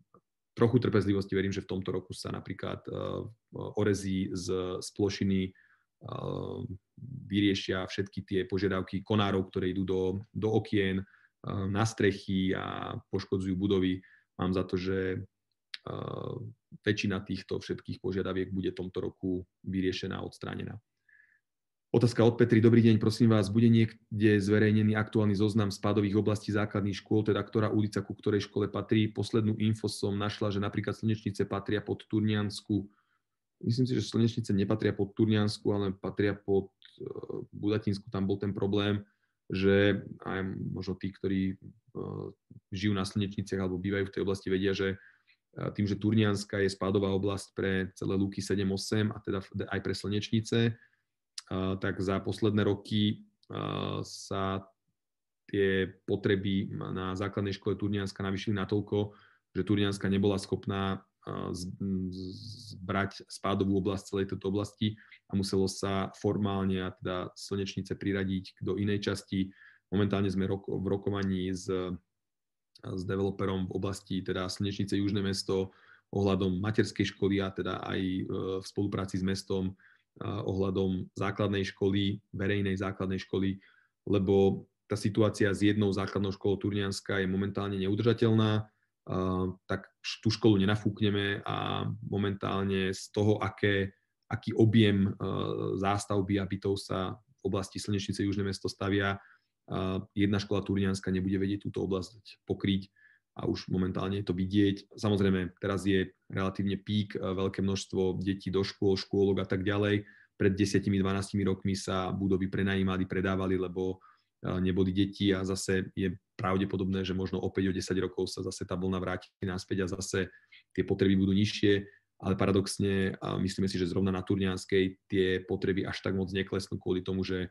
trochu trpezlivosti verím, že v tomto roku sa napríklad e, orezí z, z plošiny e, vyriešia všetky tie požiadavky konárov, ktoré idú do, do okien, e, na strechy a poškodzujú budovy. Mám za to, že väčšina týchto všetkých požiadaviek bude v tomto roku vyriešená odstránená. Otázka od Petri. Dobrý deň, prosím vás. Bude niekde zverejnený aktuálny zoznam spadových oblastí základných škôl, teda ktorá ulica, ku ktorej škole patrí. Poslednú info som našla, že napríklad Slnečnice patria pod Turniansku. Myslím si, že Slnečnice nepatria pod Turniansku, ale patria pod eh, Budatinsku. Tam bol ten problém, že aj možno tí, ktorí eh, žijú na Slnečniciach alebo bývajú v tej oblasti, vedia, že eh, tým, že Turnianska je spádová oblasť pre celé Luky 7-8 a teda aj pre Slnečnice, tak za posledné roky sa tie potreby na základnej škole Turnianska navýšili natoľko, že Turnianska nebola schopná zbrať spádovú oblasť celej tejto oblasti a muselo sa formálne a teda slnečnice priradiť do inej časti. Momentálne sme v rokovaní s, s developerom v oblasti teda slnečnice Južné mesto ohľadom materskej školy a teda aj v spolupráci s mestom ohľadom základnej školy, verejnej základnej školy, lebo tá situácia s jednou základnou školou Turnianska je momentálne neudržateľná, tak tú školu nenafúkneme a momentálne z toho, aké, aký objem zástavby a bytov sa v oblasti Slnečnice Južné mesto stavia, jedna škola Turnianska nebude vedieť túto oblasť pokryť a už momentálne je to vidieť. Samozrejme, teraz je relatívne pík, e, veľké množstvo detí do škôl, škôlok a tak ďalej. Pred 10-12 rokmi sa budovy prenajímali, predávali, lebo e, neboli deti a zase je pravdepodobné, že možno opäť o 10 rokov sa zase tá vlna vráti naspäť a zase tie potreby budú nižšie, ale paradoxne myslíme si, že zrovna na Turnianskej tie potreby až tak moc neklesnú kvôli tomu, že e,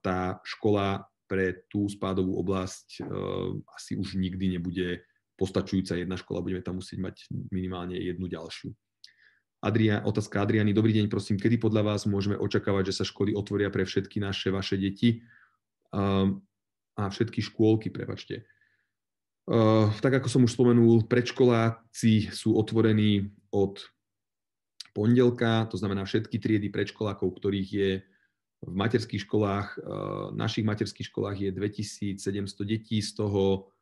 tá škola pre tú spádovú oblasť eh, asi už nikdy nebude postačujúca jedna škola, budeme tam musieť mať minimálne jednu ďalšiu. Adria, otázka Adriany. Dobrý deň, prosím, kedy podľa vás môžeme očakávať, že sa školy otvoria pre všetky naše, vaše deti um, a všetky škôlky, prepačte. Uh, tak ako som už spomenul, predškoláci sú otvorení od pondelka, to znamená všetky triedy predškolákov, ktorých je v materských školách, eh, v našich materských školách je 2700 detí, z toho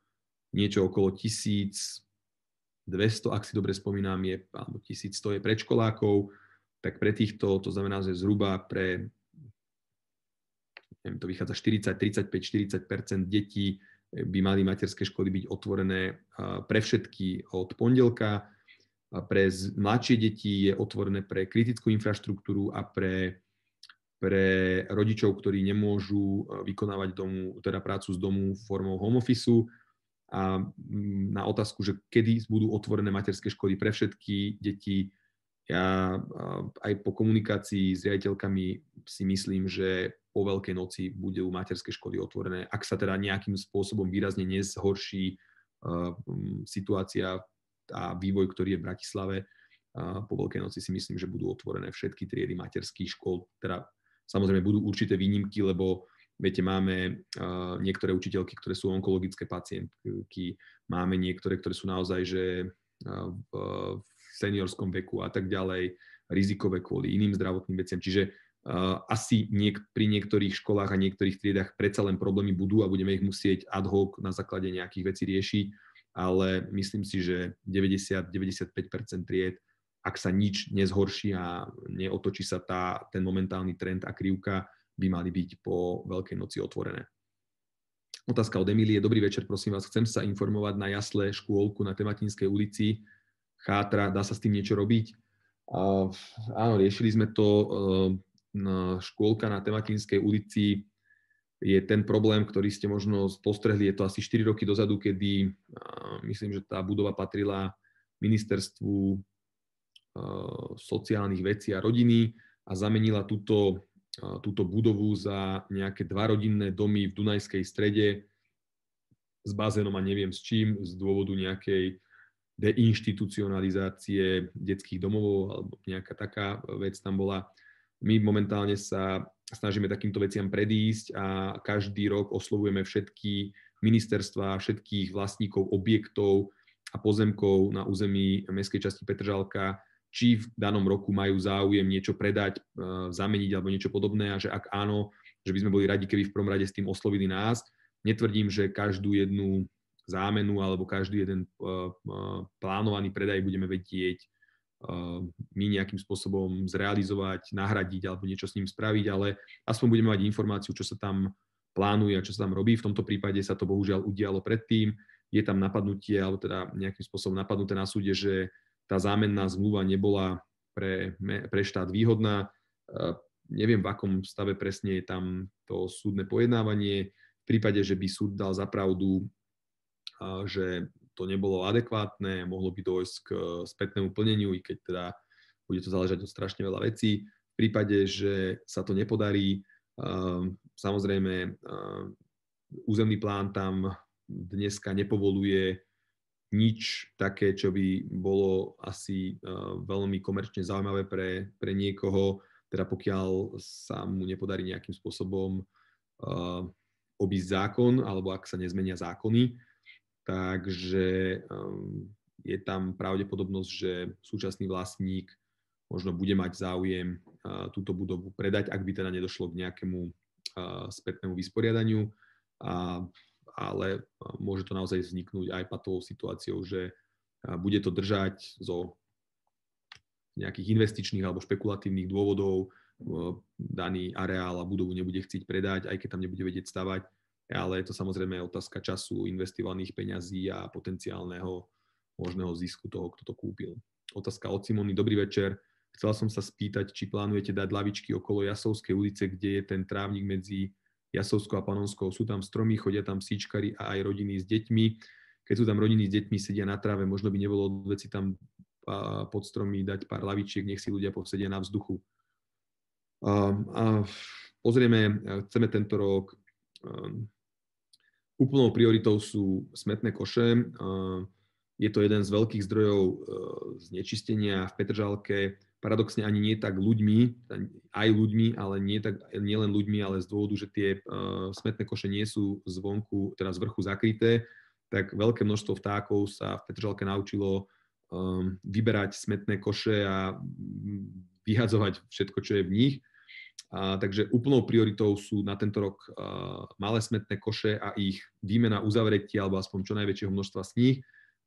niečo okolo 1200, ak si dobre spomínam, je, alebo 1100 je predškolákov, tak pre týchto, to znamená, že zhruba pre neviem, to vychádza 40, 35, 40 detí by mali materské školy byť otvorené eh, pre všetky od pondelka. Pre mladšie deti je otvorené pre kritickú infraštruktúru a pre pre rodičov, ktorí nemôžu e, vykonávať domu, teda prácu z domu formou home office a mm, na otázku, že kedy budú otvorené materské školy pre všetky deti, ja e, aj po komunikácii s riaditeľkami si myslím, že po Veľkej noci budú materské školy otvorené, ak sa teda nejakým spôsobom výrazne nezhorší uh, situácia a vývoj, ktorý je v Bratislave. Uh, po Veľkej noci si myslím, že budú otvorené všetky triedy materských škôl, teda Samozrejme budú určité výnimky, lebo Viete, máme niektoré učiteľky, ktoré sú onkologické pacientky, máme niektoré, ktoré sú naozaj, že v seniorskom veku a tak ďalej, rizikové kvôli iným zdravotným veciam. Čiže asi niek- pri niektorých školách a niektorých triedach predsa len problémy budú a budeme ich musieť ad hoc na základe nejakých vecí riešiť, ale myslím si, že 90-95% tried ak sa nič nezhorší a neotočí sa tá, ten momentálny trend a krivka, by mali byť po Veľkej noci otvorené. Otázka od Emilie. Dobrý večer, prosím vás. Chcem sa informovať na jasle škôlku na Tematinskej ulici. Chátra, dá sa s tým niečo robiť? Uh, áno, riešili sme to. Uh, škôlka na Tematinskej ulici je ten problém, ktorý ste možno postrehli. Je to asi 4 roky dozadu, kedy uh, myslím, že tá budova patrila ministerstvu Eh, sociálnych vecí a rodiny a zamenila túto, eh, túto budovu za nejaké dva rodinné domy v Dunajskej strede s bazénom a neviem s čím, z dôvodu nejakej deinstitucionalizácie detských domovov alebo nejaká taká vec tam bola. My momentálne sa snažíme takýmto veciam predísť a každý rok oslovujeme všetky ministerstva, všetkých vlastníkov objektov a pozemkov na území mestskej časti Petržalka, či v danom roku majú záujem niečo predať, eh, zameniť alebo niečo podobné a že ak áno, že by sme boli radi, keby v prvom rade s tým oslovili nás. Netvrdím, že každú jednu zámenu alebo každý jeden eh, eh, plánovaný predaj budeme vedieť my nejakým spôsobom zrealizovať, nahradiť alebo niečo s ním spraviť, ale aspoň budeme mať informáciu, čo sa tam plánuje a čo sa tam robí. V tomto prípade sa to bohužiaľ udialo predtým. Je tam napadnutie, alebo teda nejakým spôsobom napadnuté na súde, že tá zámenná zmluva nebola pre, pre štát výhodná. E, neviem, v akom stave presne je tam to súdne pojednávanie. V prípade, že by súd dal za pravdu, e, že to nebolo adekvátne, mohlo by dojsť k e, spätnému plneniu, i keď teda bude to záležať od strašne veľa vecí. V prípade, že sa to nepodarí, samozrejme, územný plán tam dneska nepovoluje nič také, čo by bolo asi eh, veľmi komerčne zaujímavé pre, pre niekoho, teda pokiaľ sa mu nepodarí nejakým spôsobom uh, obísť zákon, alebo ak sa nezmenia zákony. Takže um, je tam pravdepodobnosť, že súčasný vlastník možno bude mať záujem uh, túto budovu predať, ak by teda nedošlo k nejakému uh, spätnému vysporiadaniu. A ale e, môže to naozaj vzniknúť aj patovou situáciou, že e, bude to držať zo nejakých investičných alebo špekulatívnych dôvodov, e, daný areál a budovu nebude chcieť predať, aj keď tam nebude vedieť stavať, ale je to samozrejme otázka času, investovaných peňazí a potenciálneho možného zisku toho, kto to kúpil. Otázka od Simony. Dobrý večer. Chcela som sa spýtať, či plánujete dať lavičky okolo Jasovskej ulice, kde je ten trávnik medzi Jasovskou a Panonskou. Sú tam stromy, chodia tam psíčkari a aj rodiny s deťmi. Keď sú tam rodiny s deťmi, sedia na tráve, možno by nebolo veci tam pod stromy dať pár lavičiek, nech si ľudia posedia na vzduchu. A pozrieme, chceme tento rok, úplnou prioritou sú smetné koše. Je to jeden z veľkých zdrojov znečistenia v Petržalke paradoxne ani nie tak ľuďmi, aj ľuďmi, ale nie, tak, nie len ľuďmi, ale z dôvodu, že tie e, smetné koše nie sú zvonku, teda z vrchu zakryté, tak veľké množstvo vtákov sa v Petržalke naučilo um, vyberať smetné koše a vyhadzovať všetko, čo je v nich. A, takže úplnou prioritou sú na tento rok uh, malé smetné koše a ich výmena uzavretie alebo aspoň čo najväčšieho množstva z nich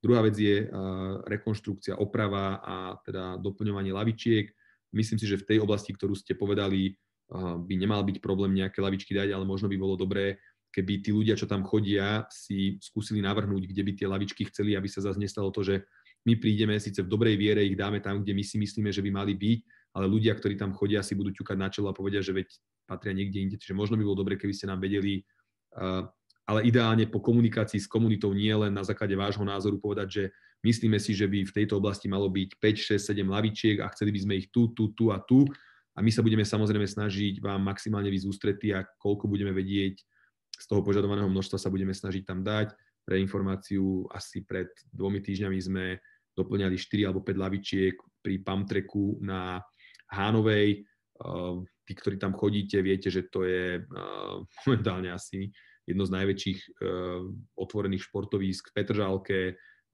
Druhá vec je eh, rekonštrukcia, oprava a teda doplňovanie lavičiek. Myslím si, že v tej oblasti, ktorú ste povedali, eh, by nemal byť problém nejaké lavičky dať, ale možno by bolo dobré, keby tí ľudia, čo tam chodia, si skúsili navrhnúť, kde by tie lavičky chceli, aby sa zase nestalo to, že my prídeme síce v dobrej viere, ich dáme tam, kde my si myslíme, že by mali byť, ale ľudia, ktorí tam chodia, si budú ťukať na čelo a povedia, že veď patria niekde inde. Čiže možno by bolo dobre, keby ste nám vedeli eh, ale ideálne po komunikácii s komunitou nie len na základe vášho názoru povedať, že myslíme si, že by v tejto oblasti malo byť 5, 6, 7 lavičiek a chceli by sme ich tu, tu, tu a tu. A my sa budeme samozrejme snažiť vám maximálne vyjsť ústretí a koľko budeme vedieť z toho požadovaného množstva sa budeme snažiť tam dať. Pre informáciu asi pred dvomi týždňami sme doplňali 4 alebo 5 lavičiek pri pamtreku na Hánovej. Ehm, tí, ktorí tam chodíte, viete, že to je ehm, momentálne asi jedno z najväčších eh, otvorených športovísk v Petržalke,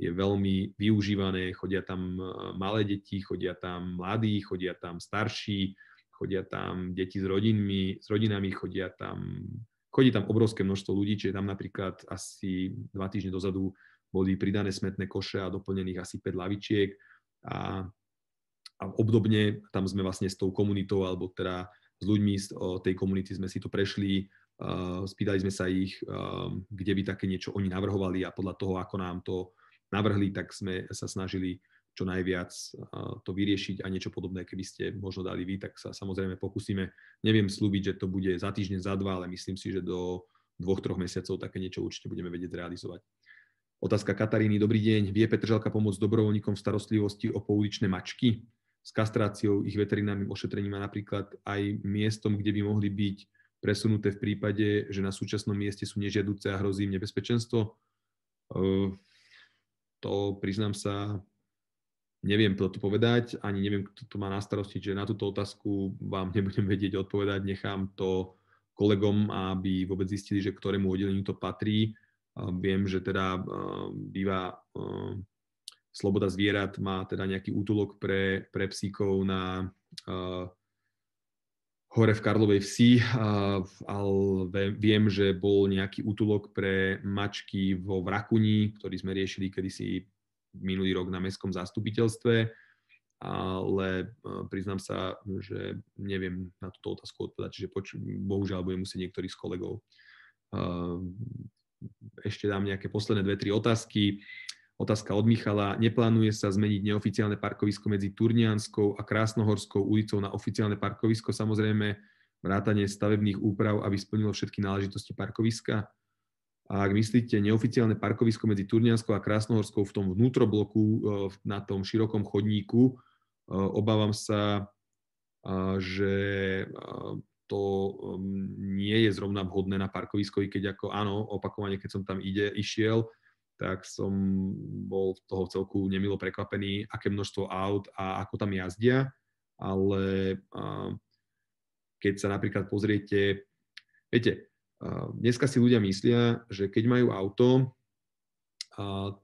je veľmi využívané, chodia tam eh, malé deti, chodia tam mladí, chodia tam starší, chodia tam deti s, rodinmi, s rodinami, chodia tam, chodí tam obrovské množstvo ľudí, čiže tam napríklad asi dva týždne dozadu boli pridané smetné koše a doplnených asi 5 lavičiek a, a obdobne tam sme vlastne s tou komunitou, alebo teda s ľuďmi z tej komunity sme si to prešli, Eh, spýtali sme sa ich, eh, kde by také niečo oni navrhovali a podľa toho, ako nám to navrhli, tak sme sa snažili čo najviac eh, to vyriešiť a niečo podobné, keby ste možno dali vy, tak sa samozrejme pokúsime. Neviem slúbiť, že to bude za týždeň, za dva, ale myslím si, že do dvoch, troch mesiacov také niečo určite budeme vedieť realizovať. Otázka Kataríny. Dobrý deň. Vie Petržalka pomôcť dobrovoľníkom v starostlivosti o pouličné mačky? S kastráciou, ich veterinárnym ošetrením a napríklad aj miestom, kde by mohli byť presunuté v prípade, že na súčasnom mieste sú nežiaduce a hrozí im nebezpečenstvo? E, to priznám sa, neviem to povedať, ani neviem, kto to má na starosti, že na túto otázku vám (laughs) nebudem vedieť odpovedať, nechám to kolegom, aby vôbec zistili, že ktorému oddeleniu to patrí. E, viem, že teda e, býva Sloboda zvierat má teda nejaký útulok pre, pre psíkov na hore v Karlovej vsi, ale viem, že bol nejaký útulok pre mačky vo Vrakuni, ktorý sme riešili kedysi minulý rok na mestskom zastupiteľstve, ale e, priznám sa, že neviem na túto otázku odpovedať, čiže poč- bohužiaľ budem musieť niektorých z kolegov. E, ešte dám nejaké posledné dve, tri otázky. Otázka od Michala. Neplánuje sa zmeniť neoficiálne parkovisko medzi Turnianskou a Krásnohorskou ulicou na oficiálne parkovisko? Samozrejme, vrátanie stavebných úprav, aby splnilo všetky náležitosti parkoviska. A ak myslíte neoficiálne parkovisko medzi Turnianskou a Krásnohorskou v tom vnútrobloku, e, na tom širokom chodníku, e, obávam sa, e, že to nie je zrovna vhodné na parkovisko, i keď ako áno, opakovane, keď som tam ide, išiel, tak som bol toho celku nemilo prekvapený, aké množstvo aut a ako tam jazdia, ale keď sa napríklad pozriete, viete, dneska si ľudia myslia, že keď majú auto,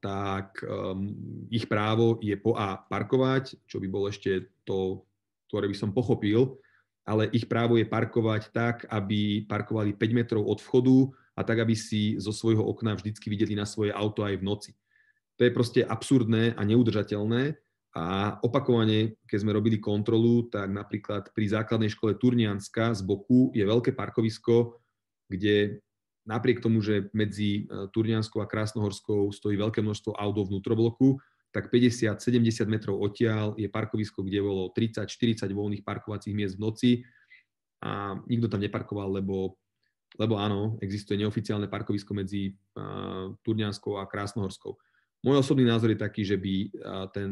tak um, ich právo je po A parkovať, čo by bol ešte to, ktoré by som pochopil, ale ich právo je parkovať tak, aby parkovali 5 metrov od vchodu, a tak, aby si zo svojho okna vždycky videli na svoje auto aj v noci. To je proste absurdné a neudržateľné a opakovane, keď sme robili kontrolu, tak napríklad pri základnej škole Turnianska z boku je veľké parkovisko, kde napriek tomu, že medzi e, Turnianskou a Krásnohorskou stojí veľké množstvo aut vnútrobloku, tak 50-70 metrov odtiaľ je parkovisko, kde bolo 30-40 voľných parkovacích miest v noci a nikto tam neparkoval, lebo lebo áno, existuje neoficiálne parkovisko medzi uh, Turňanskou a Krásnohorskou. Môj osobný názor je taký, že by uh, ten,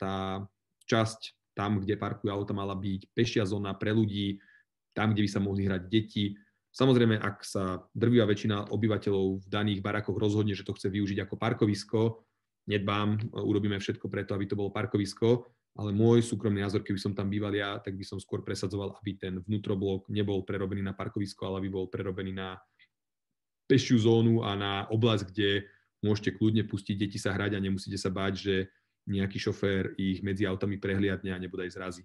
tá časť tam, kde parkujú auta, mala byť pešia zóna pre ľudí, tam, kde by sa mohli hrať deti. Samozrejme, ak sa drvíva väčšina obyvateľov v daných barakoch rozhodne, že to chce využiť ako parkovisko, nedbám, e, urobíme všetko preto, aby to bolo parkovisko, ale môj súkromný názor, keby som tam býval ja, tak by som skôr presadzoval, aby ten vnútroblok nebol prerobený na parkovisko, ale aby bol prerobený na pešiu zónu a na oblasť, kde môžete kľudne pustiť deti sa hrať a nemusíte sa báť, že nejaký šofér ich medzi autami prehliadne a nebodaj zrazí.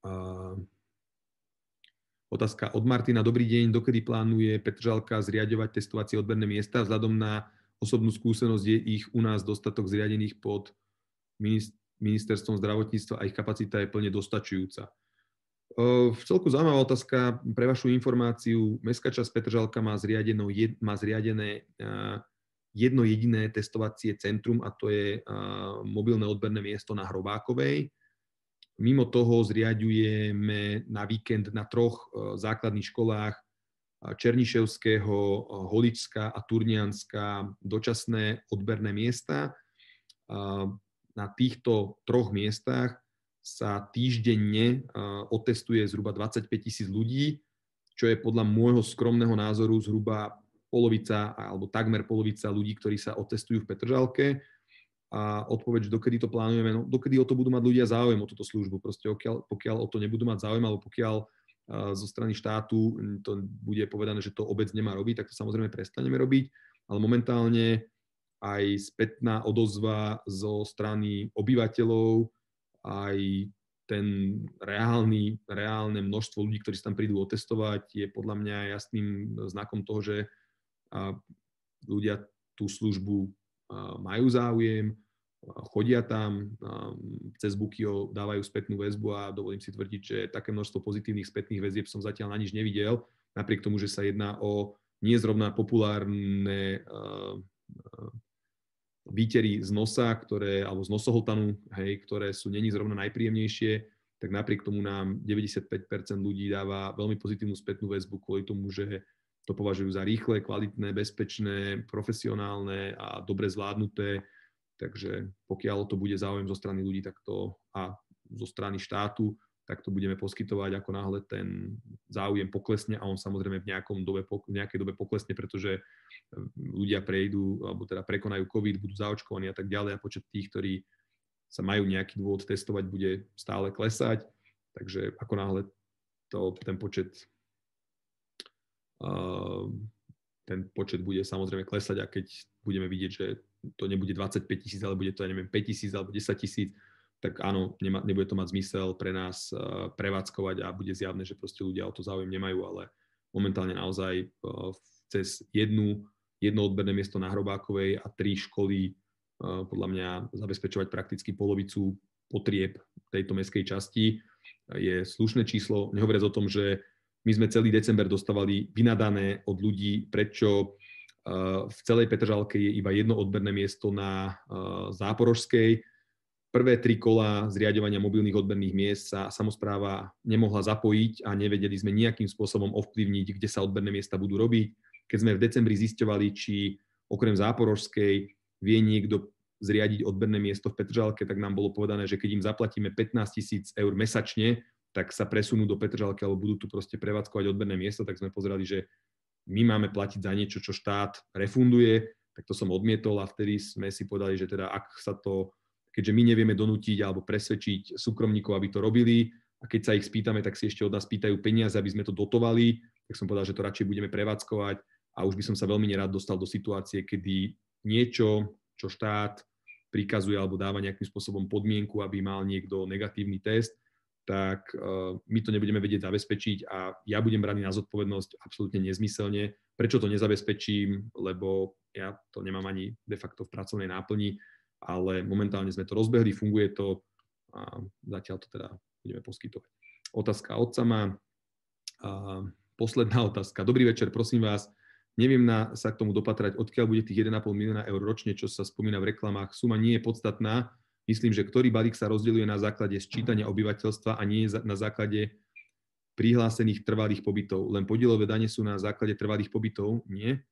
Uh, otázka od Martina. Dobrý deň, dokedy plánuje Petržalka zriadovať testovacie odberné miesta? Vzhľadom na osobnú skúsenosť je ich u nás dostatok zriadených pod ministerstvom zdravotníctva a ich kapacita je plne dostačujúca. V celku zaujímavá otázka pre vašu informáciu. Mestská časť Petržalka má, má zriadené jedno jediné testovacie centrum a to je mobilné odberné miesto na Hrobákovej. Mimo toho zriadujeme na víkend na troch e, základných školách Černiševského, Holická a Turnianská dočasné odberné miesta na týchto troch miestach sa týždenne e, otestuje zhruba 25 tisíc ľudí, čo je podľa môjho skromného názoru zhruba polovica alebo takmer polovica ľudí, ktorí sa otestujú v Petržalke. A odpoveď, dokedy to plánujeme, no, dokedy o to budú mať ľudia záujem o túto službu. Proste okiaľ, pokiaľ o to nebudú mať záujem, alebo pokiaľ e, zo strany štátu to bude povedané, že to obec nemá robiť, tak to samozrejme prestaneme robiť. Ale momentálne aj spätná odozva zo strany obyvateľov, aj ten reálny, reálne množstvo ľudí, ktorí sa tam prídu otestovať, je podľa mňa jasným znakom toho, že ľudia tú službu majú záujem, chodia tam, cez Bukio dávajú spätnú väzbu a dovolím si tvrdiť, že také množstvo pozitívnych spätných väzieb som zatiaľ na nič nevidel, napriek tomu, že sa jedná o zrovna populárne výtery z nosa, ktoré, alebo z nosohltanu, hej, ktoré sú není zrovna najpríjemnejšie, tak napriek tomu nám 95% ľudí dáva veľmi pozitívnu spätnú väzbu kvôli tomu, že to považujú za rýchle, kvalitné, bezpečné, profesionálne a dobre zvládnuté. Takže pokiaľ to bude záujem zo strany ľudí tak to, a zo strany štátu, tak to budeme poskytovať ako náhle ten záujem poklesne a on samozrejme v, nejakom dobe, v nejakej dobe poklesne, pretože eh, ľudia prejdú, alebo teda prekonajú COVID, budú zaočkovaní a tak ďalej a počet tých, ktorí sa majú nejaký dôvod testovať, bude stále klesať. Takže ako náhle to, ten počet uh, ten počet bude samozrejme klesať a keď budeme vidieť, že to nebude 25 tisíc, ale bude to, ja neviem, 5 tisíc alebo 10 tisíc, tak áno, nema, nebude to mať zmysel pre nás uh, prevádzkovať a bude zjavné, že proste ľudia o to záujem nemajú, ale momentálne naozaj uh, cez jednu, jedno odberné miesto na Hrobákovej a tri školy uh, podľa mňa zabezpečovať prakticky polovicu potrieb tejto mestskej časti je slušné číslo. Nehovoriac o tom, že my sme celý december dostávali vynadané od ľudí, prečo v celej Petržalke je iba jedno odberné miesto na Záporožskej, prvé tri kola zriadovania mobilných odberných miest sa samozpráva nemohla zapojiť a nevedeli sme nejakým spôsobom ovplyvniť, kde sa odberné miesta budú robiť. Keď sme v decembri zisťovali, či okrem Záporožskej vie niekto zriadiť odberné miesto v Petržalke, tak nám bolo povedané, že keď im zaplatíme 15 tisíc eur mesačne, tak sa presunú do Petržalky alebo budú tu proste prevádzkovať odberné miesto, tak sme pozerali, že my máme platiť za niečo, čo štát refunduje, tak to som odmietol a vtedy sme si povedali, že teda ak sa to keďže my nevieme donútiť alebo presvedčiť súkromníkov, aby to robili a keď sa ich spýtame, tak si ešte od nás pýtajú peniaze, aby sme to dotovali, tak som povedal, že to radšej budeme prevádzkovať a už by som sa veľmi nerád dostal do situácie, kedy niečo, čo štát prikazuje alebo dáva nejakým spôsobom podmienku, aby mal niekto negatívny test, tak e, my to nebudeme vedieť zabezpečiť a ja budem braný na zodpovednosť absolútne nezmyselne. Prečo to nezabezpečím, lebo ja to nemám ani de facto v pracovnej náplni ale momentálne sme to rozbehli, funguje to a zatiaľ to teda budeme poskytovať. Otázka od sama. Posledná otázka. Dobrý večer, prosím vás. Neviem na, sa k tomu dopatrať, odkiaľ bude tých 1,5 milióna eur ročne, čo sa spomína v reklamách. Suma nie je podstatná. Myslím, že ktorý balík sa rozdeľuje na základe sčítania obyvateľstva a nie na základe prihlásených trvalých pobytov. Len podielové dane sú na základe trvalých pobytov, nie?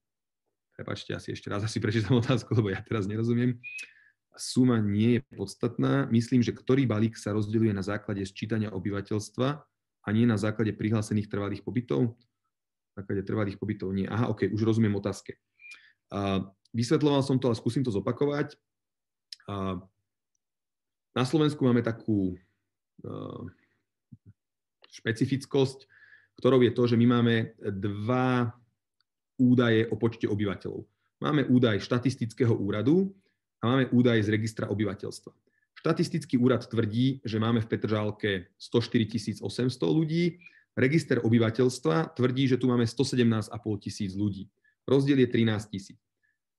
Prepačte, asi ešte raz asi prečítam (laughs) otázku, lebo ja teraz nerozumiem. Uh, suma nie je podstatná. Myslím, že ktorý balík sa rozdeľuje na základe sčítania obyvateľstva a nie na základe prihlásených trvalých pobytov. Na základe trvalých pobytov nie. Aha, OK, už rozumiem otázke. A vysvetloval som to, ale skúsim to zopakovať. A na Slovensku máme takú e, špecifickosť, ktorou je to, že my máme dva údaje o počte obyvateľov. Máme údaj štatistického úradu, a máme údaj z registra obyvateľstva. Štatistický úrad tvrdí, že máme v Petržálke 104 800 ľudí, register obyvateľstva tvrdí, že tu máme 117,5 tisíc ľudí. Rozdiel je 13 tisíc.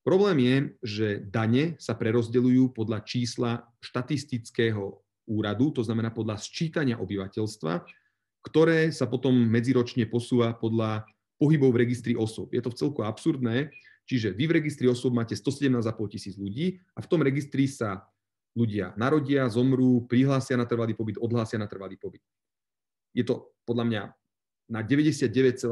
Problém je, že dane sa prerozdeľujú podľa čísla štatistického úradu, to znamená podľa sčítania obyvateľstva, ktoré sa potom medziročne posúva podľa pohybov v registri osôb. Je to v celku absurdné, Čiže vy v registri osôb máte 117,5 tisíc ľudí a v tom registri sa ľudia narodia, zomrú, prihlásia na trvalý pobyt, odhlásia na trvalý pobyt. Je to podľa mňa na 99,9%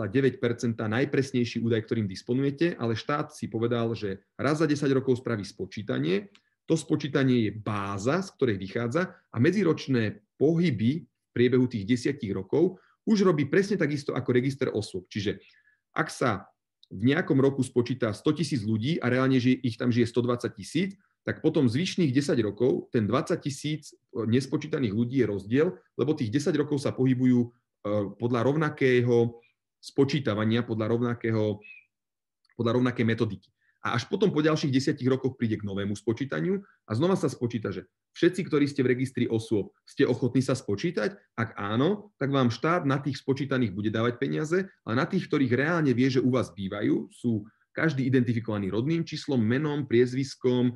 najpresnejší údaj, ktorým disponujete, ale štát si povedal, že raz za 10 rokov spraví spočítanie, to spočítanie je báza, z ktorej vychádza a medziročné pohyby v priebehu tých desiatich rokov už robí presne takisto ako register osôb. Čiže ak sa v nejakom roku spočíta 100 tisíc ľudí a reálne že ich tam žije 120 tisíc, tak potom zvyšných 10 rokov ten 20 tisíc e, nespočítaných ľudí je rozdiel, lebo tých 10 rokov sa pohybujú e, podľa rovnakého spočítavania, podľa, rovnakého, podľa rovnakej metodiky. A až potom po ďalších 10 rokoch príde k novému spočítaniu a znova sa spočíta, že všetci, ktorí ste v registri osôb, ste ochotní sa spočítať? Ak áno, tak vám štát na tých spočítaných bude dávať peniaze ale na tých, ktorých reálne vie, že u vás bývajú, sú každý identifikovaný rodným číslom, menom, priezviskom, eh,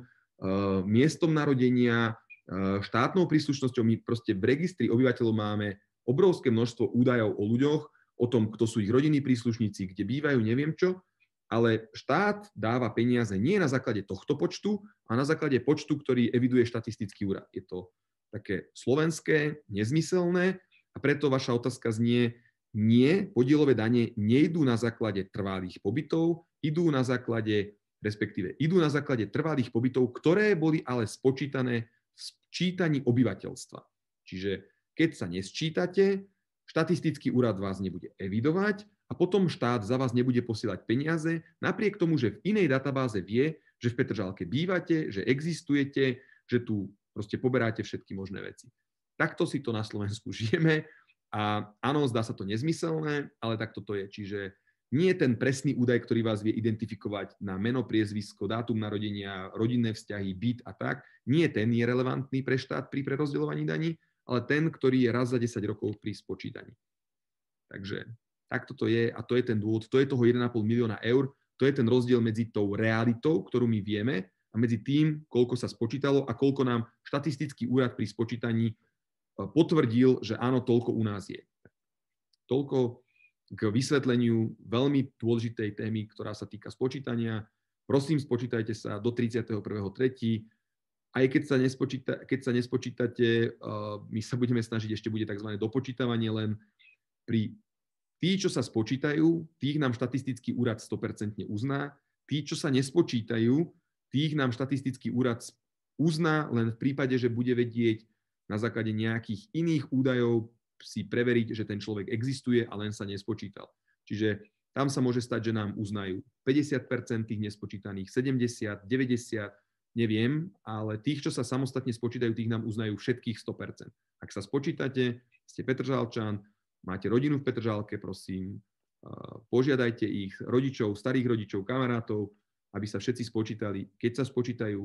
miestom narodenia, eh, štátnou príslušnosťou. My proste v registri obyvateľov máme obrovské množstvo údajov o ľuďoch, o tom, kto sú ich rodinní príslušníci, kde bývajú, neviem čo ale štát dáva peniaze nie na základe tohto počtu, a na základe počtu, ktorý eviduje štatistický úrad. Je to také slovenské, nezmyselné a preto vaša otázka znie, nie, podielové dane nejdú na základe trvalých pobytov, idú na základe, respektíve idú na základe trvalých pobytov, ktoré boli ale spočítané v sčítaní obyvateľstva. Čiže keď sa nesčítate, štatistický úrad vás nebude evidovať a potom štát za vás nebude posielať peniaze, napriek tomu, že v inej databáze vie, že v Petržalke bývate, že existujete, že tu proste poberáte všetky možné veci. Takto si to na Slovensku (laughs) žijeme a áno, zdá sa to nezmyselné, ale takto to je. Čiže nie ten presný údaj, ktorý vás vie identifikovať na meno, priezvisko, dátum narodenia, rodinné vzťahy, byt a tak, nie ten je relevantný pre štát pri prerozdeľovaní daní, ale ten, ktorý je raz za 10 rokov pri spočítaní. Takže Takto toto je a to je ten dôvod, to je toho 1,5 milióna eur, to je ten rozdiel medzi tou realitou, ktorú my vieme a medzi tým, koľko sa spočítalo a koľko nám štatistický úrad pri spočítaní e, potvrdil, že áno, toľko u nás je. Toľko k vysvetleniu veľmi dôležitej témy, ktorá sa týka spočítania. Prosím, spočítajte sa do 31.3. Aj keď sa, nespočíta, keď sa nespočítate, e, my sa budeme snažiť, ešte bude tzv. dopočítavanie len pri Tí, čo sa spočítajú, tých nám štatistický úrad 100% uzná. Tí, čo sa nespočítajú, tých nám štatistický úrad uzná len v prípade, že bude vedieť na základe nejakých iných údajov si preveriť, že ten človek existuje a len sa nespočítal. Čiže tam sa môže stať, že nám uznajú 50% tých nespočítaných, 70, 90, neviem, ale tých, čo sa samostatne spočítajú, tých nám uznajú všetkých 100%. Ak sa spočítate, ste Žalčan, máte rodinu v Petržálke, prosím, požiadajte ich, rodičov, starých rodičov, kamarátov, aby sa všetci spočítali. Keď sa spočítajú,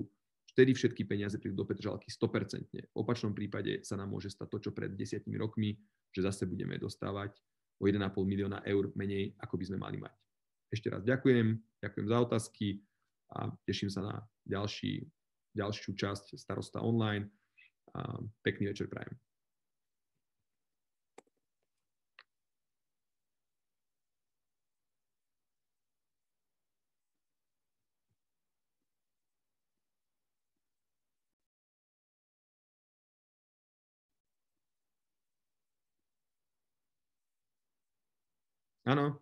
vtedy všetky peniaze prídu do Petržalky 100%. V opačnom prípade sa nám môže stať to, čo pred desiatimi rokmi, že zase budeme dostávať o 1,5 milióna eur menej, ako by sme mali mať. Ešte raz ďakujem, ďakujem za otázky a teším sa na ďalší, ďalšiu časť Starosta online. A pekný večer prajem. I know.